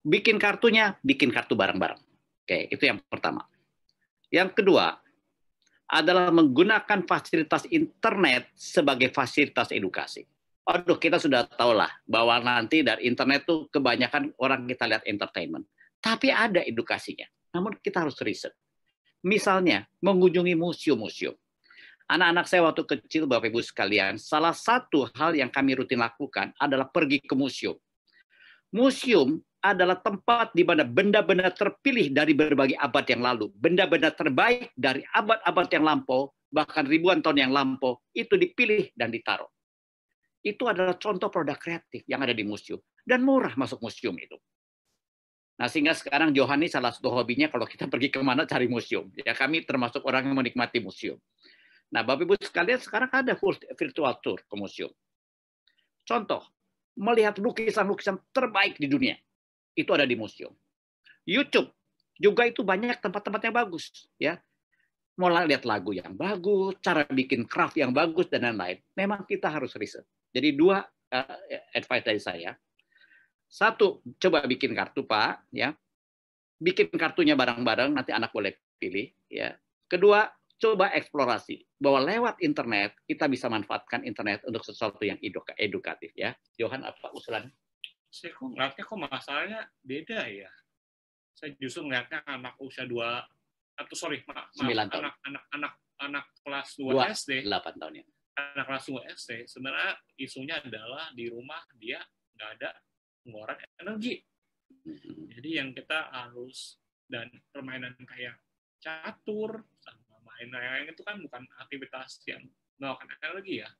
bikin kartunya bikin kartu bareng-bareng oke itu yang pertama yang kedua adalah menggunakan fasilitas internet sebagai fasilitas edukasi aduh kita sudah tahu lah bahwa nanti dari internet tuh kebanyakan orang kita lihat entertainment. Tapi ada edukasinya. Namun kita harus riset. Misalnya, mengunjungi museum-museum. Anak-anak saya waktu kecil, Bapak-Ibu sekalian, salah satu hal yang kami rutin lakukan adalah pergi ke museum. Museum adalah tempat di mana benda-benda terpilih dari berbagai abad yang lalu. Benda-benda terbaik dari abad-abad yang lampau, bahkan ribuan tahun yang lampau, itu dipilih dan ditaruh itu adalah contoh produk kreatif yang ada di museum dan murah masuk museum itu. Nah sehingga sekarang Johan salah satu hobinya kalau kita pergi kemana cari museum. Ya kami termasuk orang yang menikmati museum. Nah Bapak Ibu sekalian sekarang ada virtual tour ke museum. Contoh, melihat lukisan-lukisan terbaik di dunia. Itu ada di museum. YouTube juga itu banyak tempat-tempat yang bagus. ya Mau lihat lagu yang bagus, cara bikin craft yang bagus, dan lain-lain. Memang kita harus riset. Jadi dua uh, advice dari saya. Satu, coba bikin kartu Pak, ya. Bikin kartunya bareng-bareng, nanti anak boleh pilih, ya. Kedua, coba eksplorasi bahwa lewat internet kita bisa manfaatkan internet untuk sesuatu yang edukatif ya. Johan apa usulan? Saya kok ngeliatnya kok masalahnya beda ya. Saya justru ngeliatnya anak usia dua atau sorry maaf, maaf anak, anak anak anak anak kelas 2 SD 8 tahun ya anak langsung SC, sebenarnya isunya adalah di rumah dia nggak ada pengeluaran energi. Hmm. Jadi yang kita harus dan permainan kayak catur sama main lain itu kan bukan aktivitas yang melakukan energi ya.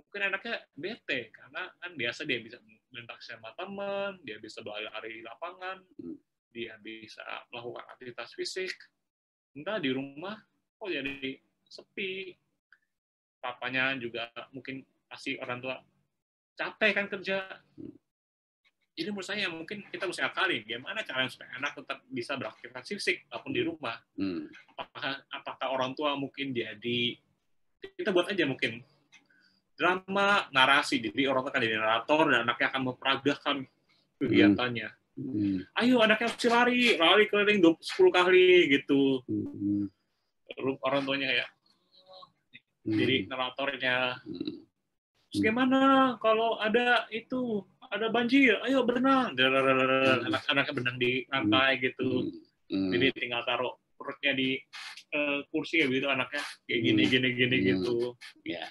Mungkin anaknya bete karena kan biasa dia bisa berinteraksi sama teman, dia bisa berlari di lapangan, hmm. dia bisa melakukan aktivitas fisik. Entah di rumah kok jadi sepi, papanya juga mungkin pasti orang tua capek kan kerja jadi menurut saya mungkin kita mesti akali gimana cara supaya anak tetap bisa beraktivitas fisik walaupun di rumah hmm. apakah apakah orang tua mungkin jadi kita buat aja mungkin drama narasi jadi orang tua akan jadi narator dan anaknya akan memperagakan hmm. kegiatannya hmm. Hmm. ayo anaknya harus lari lari keliling 10 kali gitu hmm. orang tuanya kayak hmm. jadi naratornya. Hmm. Terus gimana kalau ada itu ada banjir, ayo berenang, hmm. anak anaknya berenang di lantai hmm. gitu. Hmm. Jadi tinggal taruh perutnya di uh, kursi ya gitu anaknya kayak gini hmm. gini gini hmm. gitu. Ya.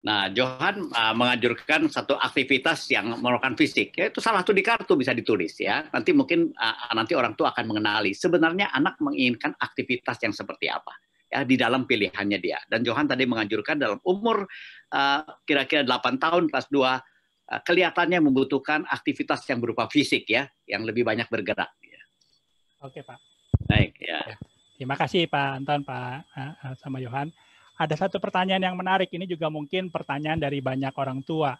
Nah, Johan uh, menganjurkan satu aktivitas yang memerlukan fisik. Ya, itu salah satu di kartu bisa ditulis ya. Nanti mungkin uh, nanti orang tua akan mengenali sebenarnya anak menginginkan aktivitas yang seperti apa ya, di dalam pilihannya dia. Dan Johan tadi menganjurkan dalam umur eh, kira-kira uh, 8 tahun kelas 2 uh, eh, kelihatannya membutuhkan aktivitas yang berupa fisik ya, yang lebih banyak bergerak. Ya. Oke Pak. Baik ya. ya. Terima kasih Pak Anton, Pak uh, sama Johan. Ada satu pertanyaan yang menarik ini juga mungkin pertanyaan dari banyak orang tua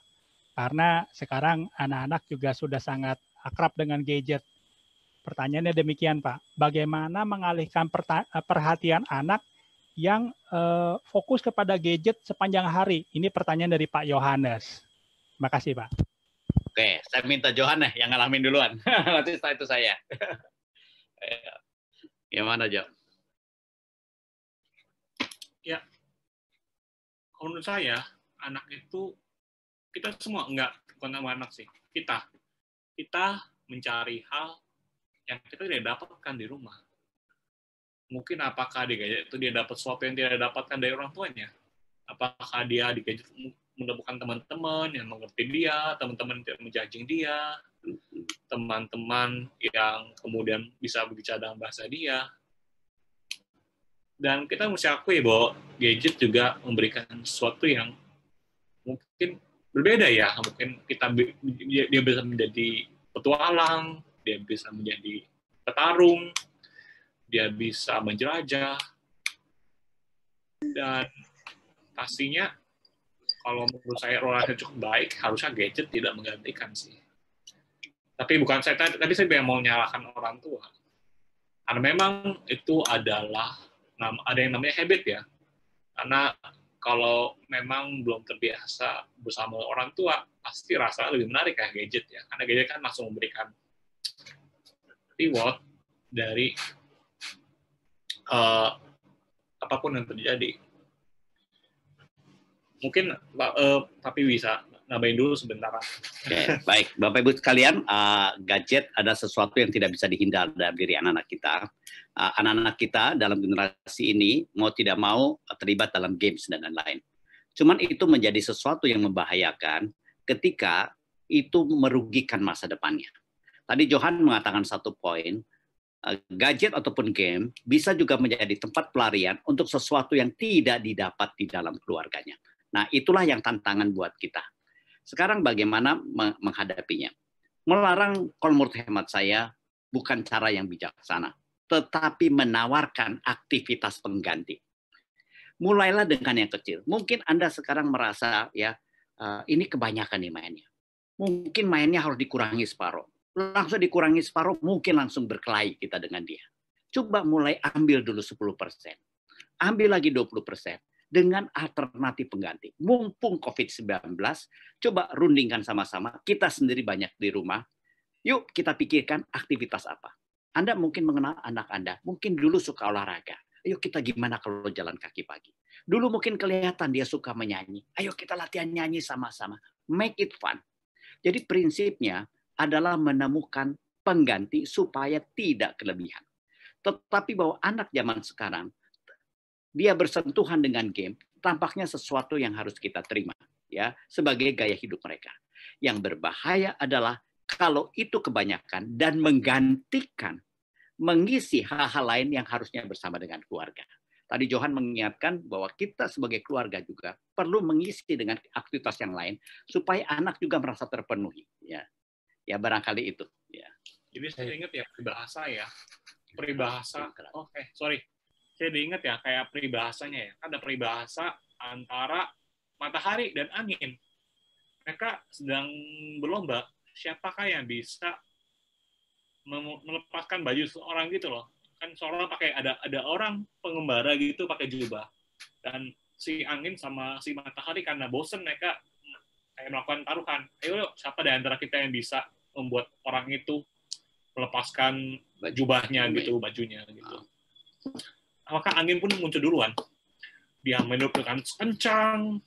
karena sekarang anak-anak juga sudah sangat akrab dengan gadget. Pertanyaannya demikian, Pak. Bagaimana mengalihkan perhatian anak yang uh, fokus kepada gadget sepanjang hari? Ini pertanyaan dari Pak Yohanes. Terima kasih, Pak. Oke, saya minta Yohanes yang ngalamin duluan. Nanti setelah itu saya. Eh, gimana, Jo? Ya, kalau menurut saya, anak itu, kita semua, enggak, bukan sama anak sih, kita. Kita mencari hal yang kita tidak dapatkan di rumah mungkin apakah di itu dia dapat sesuatu yang tidak dapatkan dari orang tuanya? Apakah dia di gadget menemukan teman-teman yang mengerti dia, teman-teman yang menjajing dia, teman-teman yang kemudian bisa berbicara dalam bahasa dia. Dan kita mesti akui bahwa gadget juga memberikan sesuatu yang mungkin berbeda ya. Mungkin kita dia bisa menjadi petualang, dia bisa menjadi petarung, dia bisa menjelajah, dan pastinya kalau menurut saya rollernya cukup baik, harusnya gadget tidak menggantikan sih. Tapi bukan saya tapi saya mau menyalahkan orang tua. Karena memang itu adalah ada yang namanya habit ya. Karena kalau memang belum terbiasa bersama orang tua, pasti rasa lebih menarik ya gadget ya. Karena gadget kan langsung memberikan reward dari uh, apapun yang terjadi. Mungkin uh, tapi bisa nambahin dulu sebentar. Okay, baik, Bapak Ibu sekalian, uh, gadget ada sesuatu yang tidak bisa dihindar dari diri anak-anak kita. Anak-anak uh, kita dalam generasi ini mau tidak mau terlibat dalam games dan lain-lain. Cuman itu menjadi sesuatu yang membahayakan ketika itu merugikan masa depannya. Tadi Johan mengatakan satu poin, Eh, gadget ataupun game bisa juga menjadi tempat pelarian untuk sesuatu yang tidak didapat di dalam keluarganya. Nah, itulah yang tantangan buat kita. Sekarang bagaimana menghadapinya? Melarang kalau menurut hemat saya bukan cara yang bijaksana, tetapi menawarkan aktivitas pengganti. Mulailah dengan yang kecil. Mungkin Anda sekarang merasa ya eh, ini kebanyakan nih mainnya. Mungkin mainnya harus dikurangi separuh langsung dikurangi separuh, mungkin langsung berkelahi kita dengan dia. Coba mulai ambil dulu 10 persen. Ambil lagi 20 persen dengan alternatif pengganti. Mumpung COVID-19, coba rundingkan sama-sama. Kita sendiri banyak di rumah. Yuk kita pikirkan aktivitas apa. Anda mungkin mengenal anak Anda. Mungkin dulu suka olahraga. Ayo kita gimana kalau jalan kaki pagi. Dulu mungkin kelihatan dia suka menyanyi. Ayo kita latihan nyanyi sama-sama. Make it fun. Jadi prinsipnya adalah menemukan pengganti supaya tidak kelebihan. Tetapi bahwa anak zaman sekarang dia bersentuhan dengan game, tampaknya sesuatu yang harus kita terima ya sebagai gaya hidup mereka. Yang berbahaya adalah kalau itu kebanyakan dan menggantikan mengisi hal-hal lain yang harusnya bersama dengan keluarga. Tadi Johan mengingatkan bahwa kita sebagai keluarga juga perlu mengisi dengan aktivitas yang lain supaya anak juga merasa terpenuhi. Ya. Ya barangkali itu. Ya. Jadi saya ingat ya peribahasa ya. Iya, peribahasa. Oke, okay, sorry. Saya diingat ya kayak peribahasanya ya. Kan ada peribahasa antara matahari dan angin. Mereka sedang berlomba siapakah yang bisa melepaskan baju seorang gitu loh kan seorang pakai ada ada orang pengembara gitu pakai jubah dan si angin sama si matahari karena bosen mereka kayak melakukan taruhan. Ayo siapa di antara kita yang bisa membuat orang itu melepaskan jubahnya gitu, bajunya gitu. Maka ah. angin pun muncul duluan. Dia menurunkan kencang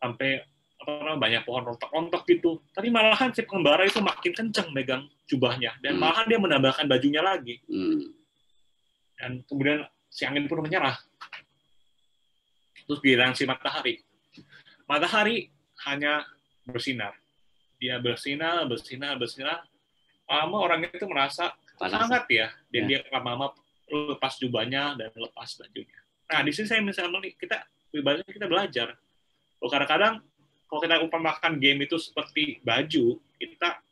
sampai apa banyak pohon rontok-rontok gitu. Tapi malahan si pengembara itu makin kencang megang jubahnya dan hmm. malahan dia menambahkan bajunya lagi. Hmm. Dan kemudian si angin pun menyerah. Terus bilang si matahari. Matahari hanya bersinar. Dia bersinar, bersinar, bersinar. Lama orang itu merasa Panas. sangat ya. Dan ya. dia lama-lama lepas jubahnya dan lepas bajunya. Nah, di sini saya misalnya kita ibaratnya kita belajar. Oh, kadang-kadang kalau kita umpamakan game itu seperti baju, kita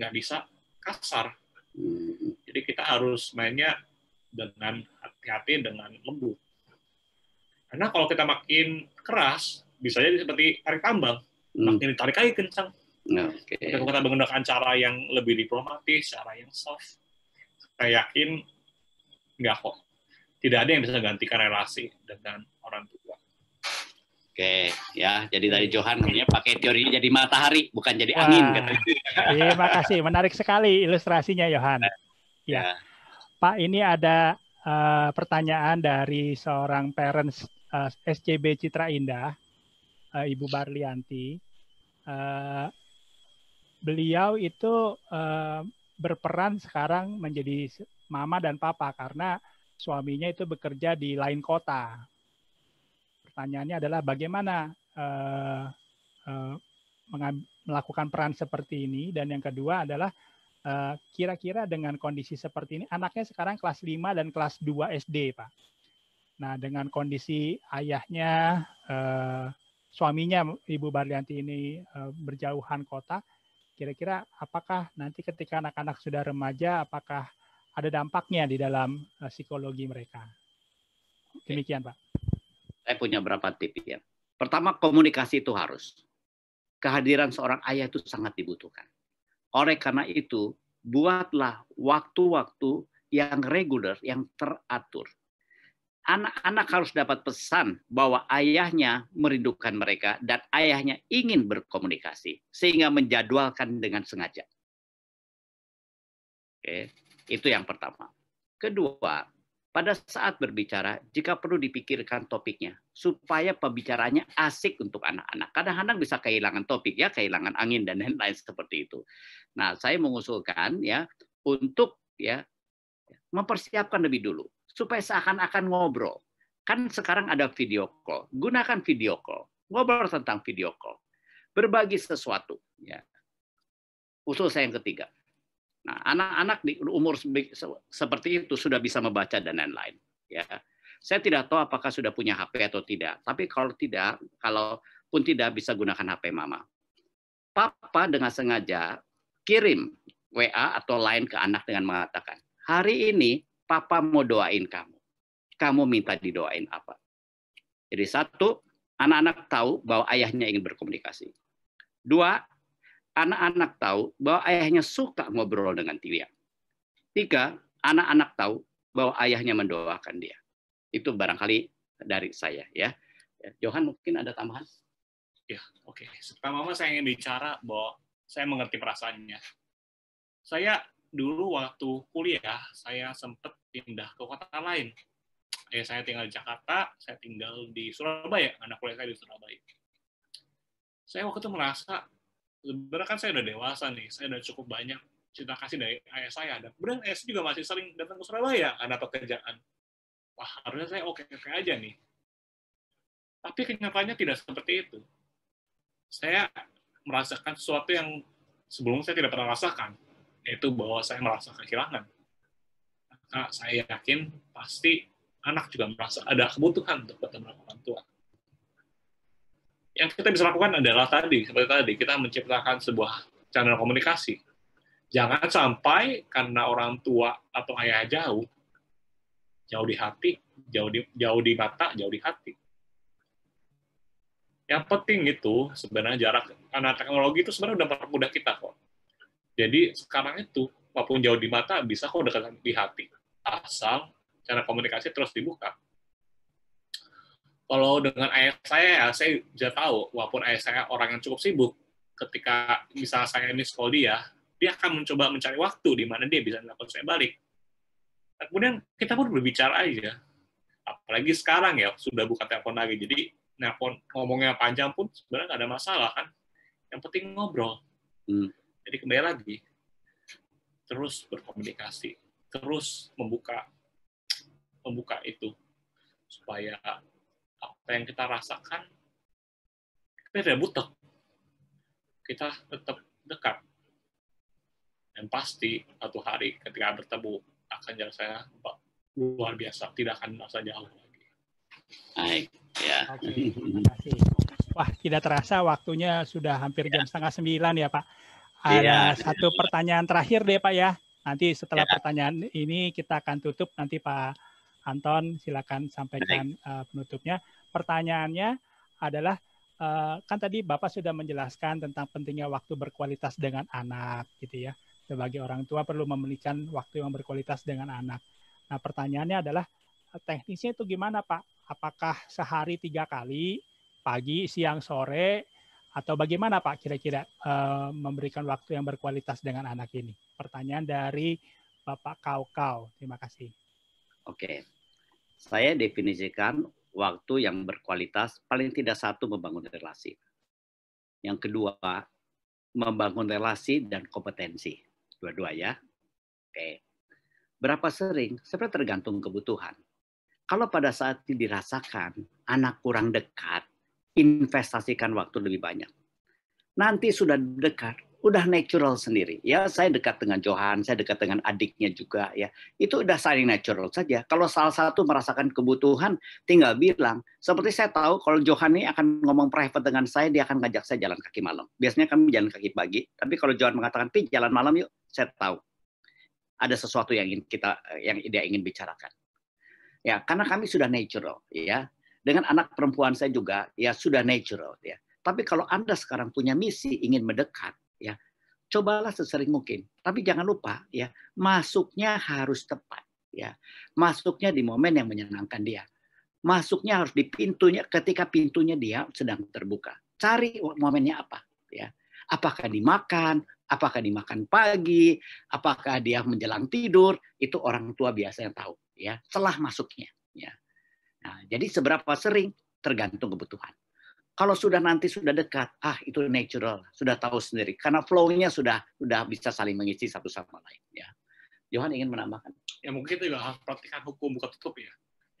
nggak bisa kasar. Hmm. Jadi kita harus mainnya dengan hati-hati, dengan lembut. Karena kalau kita makin keras, bisa jadi seperti tarik tambang hmm. makin ditarik aja kencang nah, okay. kita menggunakan cara yang lebih diplomatis cara yang soft saya yakin nggak kok tidak ada yang bisa menggantikan relasi dengan orang tua Oke, ya. Jadi dari Johan punya pakai teori jadi matahari, bukan jadi angin. terima iya, kasih, menarik sekali ilustrasinya Johan. Ya, ya. Pak, ini ada uh, pertanyaan dari seorang parents uh, eh, SCB Citra Indah uh, Ibu Barlianti. Uh, beliau itu uh, berperan sekarang menjadi mama dan papa karena suaminya itu bekerja di lain kota. Pertanyaannya adalah bagaimana uh, uh, melakukan peran seperti ini dan yang kedua adalah kira-kira dengan kondisi seperti ini anaknya sekarang kelas 5 dan kelas 2 SD, Pak. Nah, dengan kondisi ayahnya uh, suaminya Ibu Barlianti ini eh, berjauhan kota, kira-kira apakah nanti ketika anak-anak sudah remaja, apakah ada dampaknya di dalam eh, psikologi mereka? Demikian Pak. Saya punya berapa tip ya. Pertama, komunikasi itu harus. Kehadiran seorang ayah itu sangat dibutuhkan. Oleh karena itu, buatlah waktu-waktu yang reguler, yang teratur anak-anak harus dapat pesan bahwa ayahnya merindukan mereka dan ayahnya ingin berkomunikasi sehingga menjadwalkan dengan sengaja. Oke, itu yang pertama. Kedua, pada saat berbicara jika perlu dipikirkan topiknya supaya pembicaranya asik untuk anak-anak. Kadang-kadang bisa kehilangan topik ya, kehilangan angin dan lain-lain seperti itu. Nah, saya mengusulkan ya untuk ya mempersiapkan lebih dulu supaya seakan-akan ngobrol. Kan sekarang ada video call. Gunakan video call. Ngobrol tentang video call. Berbagi sesuatu. Ya. Usul saya yang ketiga. Nah, anak-anak di umur seperti itu sudah bisa membaca dan lain-lain. Ya. Saya tidak tahu apakah sudah punya HP atau tidak. Tapi kalau tidak, kalau pun tidak bisa gunakan HP mama. Papa dengan sengaja kirim WA atau lain ke anak dengan mengatakan, hari ini Papa mau doain kamu. Kamu minta didoain apa? Jadi satu, anak-anak tahu bahwa ayahnya ingin berkomunikasi. Dua, anak-anak tahu bahwa ayahnya suka ngobrol dengan dia. Tiga, anak-anak tahu bahwa ayahnya mendoakan dia. Itu barangkali dari saya ya. Johan mungkin ada tambahan? Ya, oke. Okay. pertama saya ingin bicara bahwa saya mengerti perasaannya. Saya dulu waktu kuliah saya sempat pindah ke kota lain. Ya, saya tinggal di Jakarta, saya tinggal di Surabaya, anak kuliah saya di Surabaya. Saya waktu itu merasa, sebenarnya kan saya udah dewasa nih, saya udah cukup banyak cinta kasih dari ayah saya. Dan kemudian ayah juga masih sering datang ke Surabaya karena pekerjaan. Wah, harusnya saya oke-oke aja nih. Tapi kenyataannya tidak seperti itu. Saya merasakan sesuatu yang sebelum saya tidak pernah rasakan yaitu bahwa saya merasa kehilangan. Maka nah, saya yakin pasti anak juga merasa ada kebutuhan untuk bertemu orang tua. Yang kita bisa lakukan adalah tadi, seperti tadi, kita menciptakan sebuah channel komunikasi. Jangan sampai karena orang tua atau ayah jauh, jauh di hati, jauh di, jauh di mata, jauh di hati. Yang penting itu sebenarnya jarak karena teknologi itu sebenarnya udah mempermudah kita kok. Jadi sekarang itu, walaupun jauh di mata, bisa kok dekat di hati. Asal cara komunikasi terus dibuka. Kalau dengan ayah saya, ya, saya bisa tahu, walaupun ayah saya orang yang cukup sibuk, ketika misalnya saya ini sekolah dia, dia akan mencoba mencari waktu di mana dia bisa dapat saya balik. Dan kemudian kita pun berbicara aja. Apalagi sekarang ya, sudah buka telepon lagi. Jadi, telepon ngomongnya panjang pun sebenarnya nggak ada masalah kan. Yang penting ngobrol. Hmm jadi kembali lagi, terus berkomunikasi, terus membuka membuka itu supaya apa yang kita rasakan kita tidak butuh. kita tetap dekat. Dan pasti satu hari ketika bertemu akan jarak saya luar biasa, tidak akan merasa jauh lagi. Baik, ya. Wah, tidak terasa waktunya sudah hampir jam ya. setengah sembilan ya Pak. Iya. Ada satu pertanyaan terakhir deh Pak ya. Nanti setelah ya. pertanyaan ini kita akan tutup nanti Pak Anton silakan sampaikan uh, penutupnya. Pertanyaannya adalah uh, kan tadi Bapak sudah menjelaskan tentang pentingnya waktu berkualitas dengan anak gitu ya. Sebagai orang tua perlu memberikan waktu yang berkualitas dengan anak. Nah pertanyaannya adalah eh, teknisnya itu gimana Pak? Apakah sehari tiga kali, pagi, siang, sore, atau bagaimana Pak kira-kira eh, memberikan waktu yang berkualitas dengan anak ini? Pertanyaan dari Bapak Kau Kau. Terima kasih. Oke. Saya definisikan waktu yang berkualitas paling tidak satu membangun relasi. Yang kedua, membangun relasi dan kompetensi. Dua-dua ya. Oke. Berapa sering? Sebenarnya tergantung kebutuhan. Kalau pada saat dirasakan anak kurang dekat, investasikan waktu lebih banyak. Nanti sudah dekat, udah natural sendiri. Ya, saya dekat dengan Johan, saya dekat dengan adiknya juga ya. Itu udah saling natural saja. Kalau salah satu merasakan kebutuhan, tinggal bilang. Seperti saya tahu kalau Johan ini akan ngomong private dengan saya, dia akan ngajak saya jalan kaki malam. Biasanya kami jalan kaki pagi, tapi kalau Johan mengatakan, "Pi, jalan malam yuk." Saya tahu ada sesuatu yang ingin kita yang dia ingin bicarakan. Ya, karena kami sudah natural ya. Dengan anak perempuan saya juga ya sudah natural ya. Tapi kalau Anda sekarang punya misi ingin mendekat ya, cobalah sesering mungkin. Tapi jangan lupa ya, masuknya harus tepat ya. Masuknya di momen yang menyenangkan dia. Masuknya harus di pintunya ketika pintunya dia sedang terbuka. Cari momennya apa ya. Apakah dimakan, apakah dimakan pagi, apakah dia menjelang tidur, itu orang tua biasanya tahu ya, setelah masuknya ya. Nah, jadi seberapa sering tergantung kebutuhan. Kalau sudah nanti sudah dekat, ah itu natural, sudah tahu sendiri karena flow-nya sudah sudah bisa saling mengisi satu sama lain ya. Johan ingin menambahkan. Ya mungkin itu juga harus praktikan hukum buka tutup ya.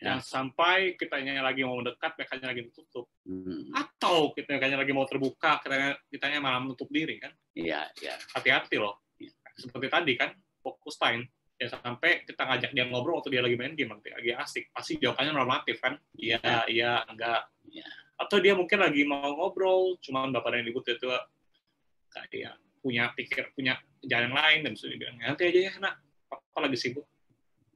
ya. Yang sampai nyanyi lagi mau mendekat, mereka lagi tutup. Hmm. Atau kita nyanyi lagi mau terbuka, kita nyanyi malah menutup diri kan. Iya, iya. Hati-hati loh. Iya. Seperti tadi kan, fokus time ya sampai kita ngajak dia ngobrol waktu dia lagi main game nanti lagi asik pasti jawabannya normatif kan iya iya, iya enggak ya. atau dia mungkin lagi mau ngobrol cuman bapak dan ibu itu kayak punya pikir punya jalan lain dan sudah bilang nanti aja ya nak apa lagi sibuk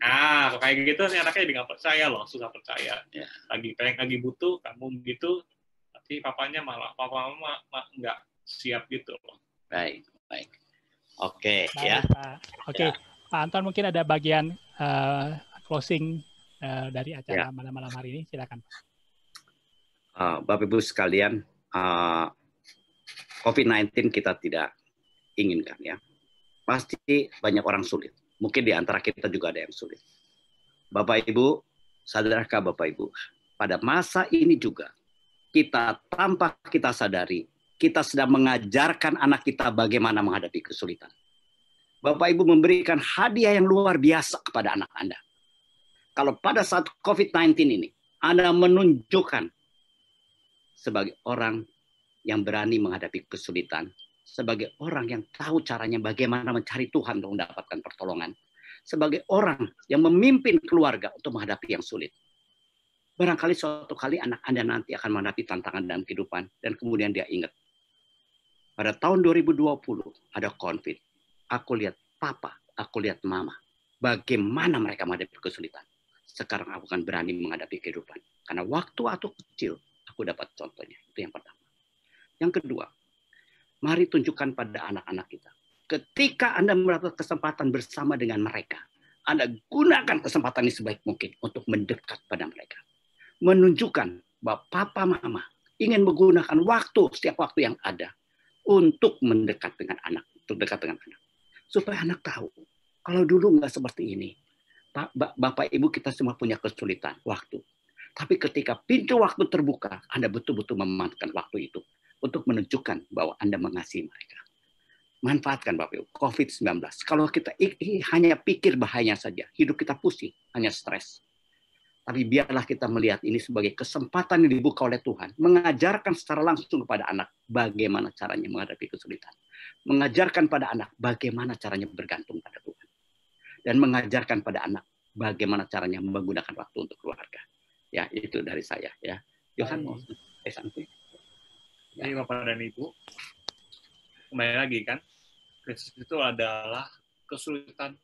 nah ah kayak gitu nih anaknya jadi nggak percaya loh susah percaya ya. lagi pengen lagi butuh kamu gitu tapi papanya malah papa mama nggak siap gitu loh baik baik oke okay, ya oke okay. Ya. Pak Anton mungkin ada bagian uh, closing uh, dari acara ya. malam-malam hari ini. Silakan. Uh, Bapak Ibu sekalian, uh, COVID-19 kita tidak inginkan ya. Pasti banyak orang sulit. Mungkin di antara kita juga ada yang sulit. Bapak Ibu, sadarkah Bapak Ibu, pada masa ini juga kita tampak kita sadari, kita sedang mengajarkan anak kita bagaimana menghadapi kesulitan Bapak Ibu memberikan hadiah yang luar biasa kepada anak Anda. Kalau pada saat COVID-19 ini, Anda menunjukkan sebagai orang yang berani menghadapi kesulitan, sebagai orang yang tahu caranya bagaimana mencari Tuhan untuk mendapatkan pertolongan, sebagai orang yang memimpin keluarga untuk menghadapi yang sulit. Barangkali suatu kali anak Anda nanti akan menghadapi tantangan dalam kehidupan dan kemudian dia ingat. Pada tahun 2020 ada COVID, Aku lihat papa, aku lihat mama. Bagaimana mereka menghadapi kesulitan. Sekarang aku akan berani menghadapi kehidupan. Karena waktu aku kecil, aku dapat contohnya. Itu yang pertama. Yang kedua, mari tunjukkan pada anak-anak kita. Ketika Anda mendapat kesempatan bersama dengan mereka, Anda gunakan kesempatan ini sebaik mungkin untuk mendekat pada mereka. Menunjukkan bahwa papa mama ingin menggunakan waktu setiap waktu yang ada untuk mendekat dengan anak, untuk dekat dengan anak supaya anak tahu kalau dulu nggak seperti ini. pak Bapak Ibu kita semua punya kesulitan waktu. Tapi ketika pintu waktu terbuka, Anda betul-betul memanfaatkan waktu itu untuk menunjukkan bahwa Anda mengasihi mereka. Manfaatkan Bapak Ibu, COVID-19. Kalau kita hanya pikir bahayanya saja, hidup kita pusing, hanya stres. Tapi biarlah kita melihat ini sebagai kesempatan yang dibuka oleh Tuhan, mengajarkan secara langsung kepada anak bagaimana caranya menghadapi kesulitan mengajarkan pada anak bagaimana caranya bergantung pada Tuhan dan mengajarkan pada anak bagaimana caranya menggunakan waktu untuk keluarga. Ya, itu dari saya ya. Johan mau eh santai. Ya. Ini Bapak dan Ibu, kembali lagi kan, krisis itu adalah kesulitan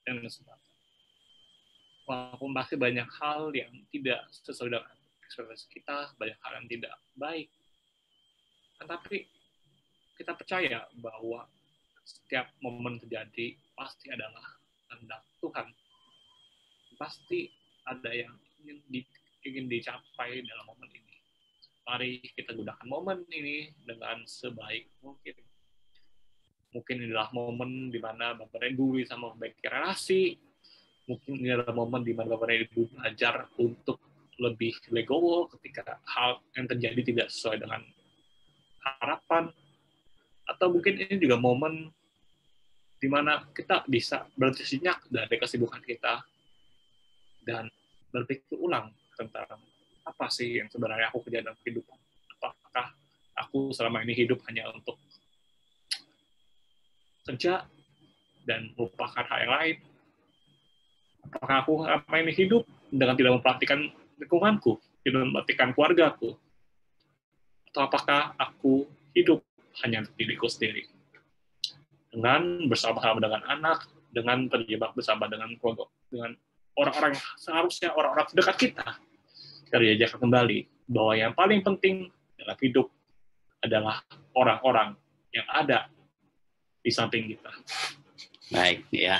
dan kesempatan. Walaupun pasti banyak hal yang tidak sesuai dengan ekspektasi kita, banyak hal yang tidak baik. Tetapi kita percaya bahwa setiap momen terjadi pasti adalah tanda Tuhan. Pasti ada yang ingin, di, ingin dicapai dalam momen ini. Mari kita gunakan momen ini dengan sebaik mungkin. Mungkin inilah momen di mana Bapak Redwi sama memperbaiki relasi. Mungkin ini adalah momen di mana Bapak Redwi belajar untuk lebih legowo ketika hal yang terjadi tidak sesuai dengan harapan atau mungkin ini juga momen di mana kita bisa berhenti sejenak dari kesibukan kita dan berpikir ulang tentang apa sih yang sebenarnya aku kerja dalam kehidupan apakah aku selama ini hidup hanya untuk kerja dan melupakan hal yang lain apakah aku selama ini hidup dengan tidak memperhatikan lingkunganku tidak memperhatikan keluargaku atau apakah aku hidup hanya untuk diriku sendiri. Dengan bersama-sama dengan anak, dengan terjebak bersama dengan keluarga, dengan orang-orang seharusnya orang-orang dekat kita, kita diajarkan kembali bahwa yang paling penting dalam hidup adalah orang-orang yang ada di samping kita. Baik, ya.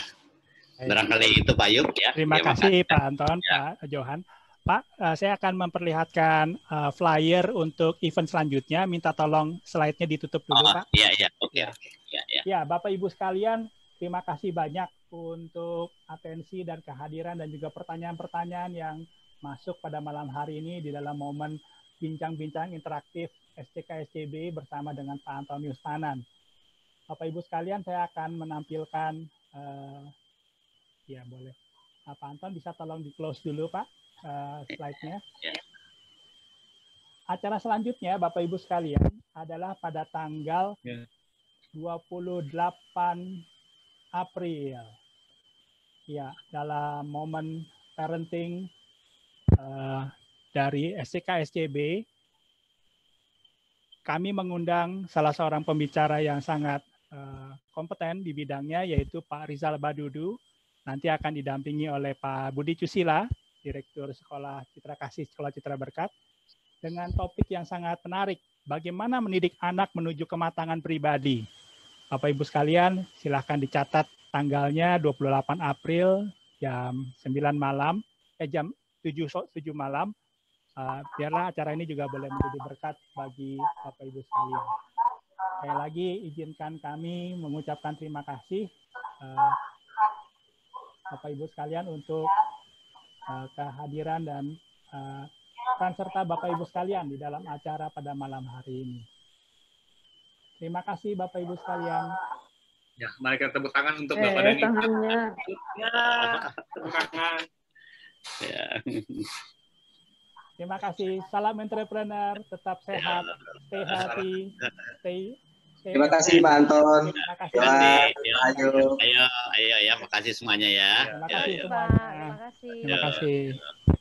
Barangkali itu Pak Yuk ya. Terima ya, kasih, kasih Pak Anton, ya. Pak Johan. Pak, eh, saya akan memperlihatkan eh, flyer untuk event selanjutnya. Minta tolong slide-nya ditutup dulu, oh, Pak. Iya, iya. Oke. Okay. Ya, ya. Iya. ya, Bapak Ibu sekalian, terima kasih banyak untuk atensi dan kehadiran dan juga pertanyaan-pertanyaan yang masuk pada malam hari ini di dalam momen bincang-bincang interaktif SCK SCB bersama dengan Pak Antonius Tanan. Bapak Ibu sekalian, saya akan menampilkan uh, ya boleh. Pak Anton bisa tolong di close dulu, Pak. Eh, slide-nya. Ya. Acara selanjutnya Bapak Ibu sekalian adalah pada tanggal 28 ya. April. Ya, dalam momen parenting uh, dari SCK SCB kami mengundang salah seorang pembicara yang sangat uh, kompeten di bidangnya yaitu Pak Rizal Badudu. Nanti akan didampingi oleh Pak Budi Cusila Direktur Sekolah Citra Kasih Sekolah Citra Berkat, dengan topik yang sangat menarik, bagaimana mendidik anak menuju kematangan pribadi. Bapak Ibu sekalian, silahkan dicatat tanggalnya 28 April jam 9 malam, eh jam 7, 7 malam. Uh, biarlah acara ini juga boleh menjadi berkat bagi Bapak Ibu sekalian. Sekali lagi izinkan kami mengucapkan terima kasih uh, Bapak Ibu sekalian untuk Eh, kehadiran dan uh, serta Bapak Ibu sekalian di dalam acara pada malam hari ini. Terima kasih Bapak Ibu sekalian. Ya, mari kita tepuk tangan untuk Bapak eh, dan tangannya, Ya, tepuk tangan. Ya. Terima kasih. Salam entrepreneur, tetap sehat, ya. stay healthy, stay Terima kasih Pak Anton. Terima kasih. Ya, ayo, ayo, ayo, ayo ya, makasih semuanya ya. Terima kasih ya, ya. Pak. Terima kasih. Terima kasih.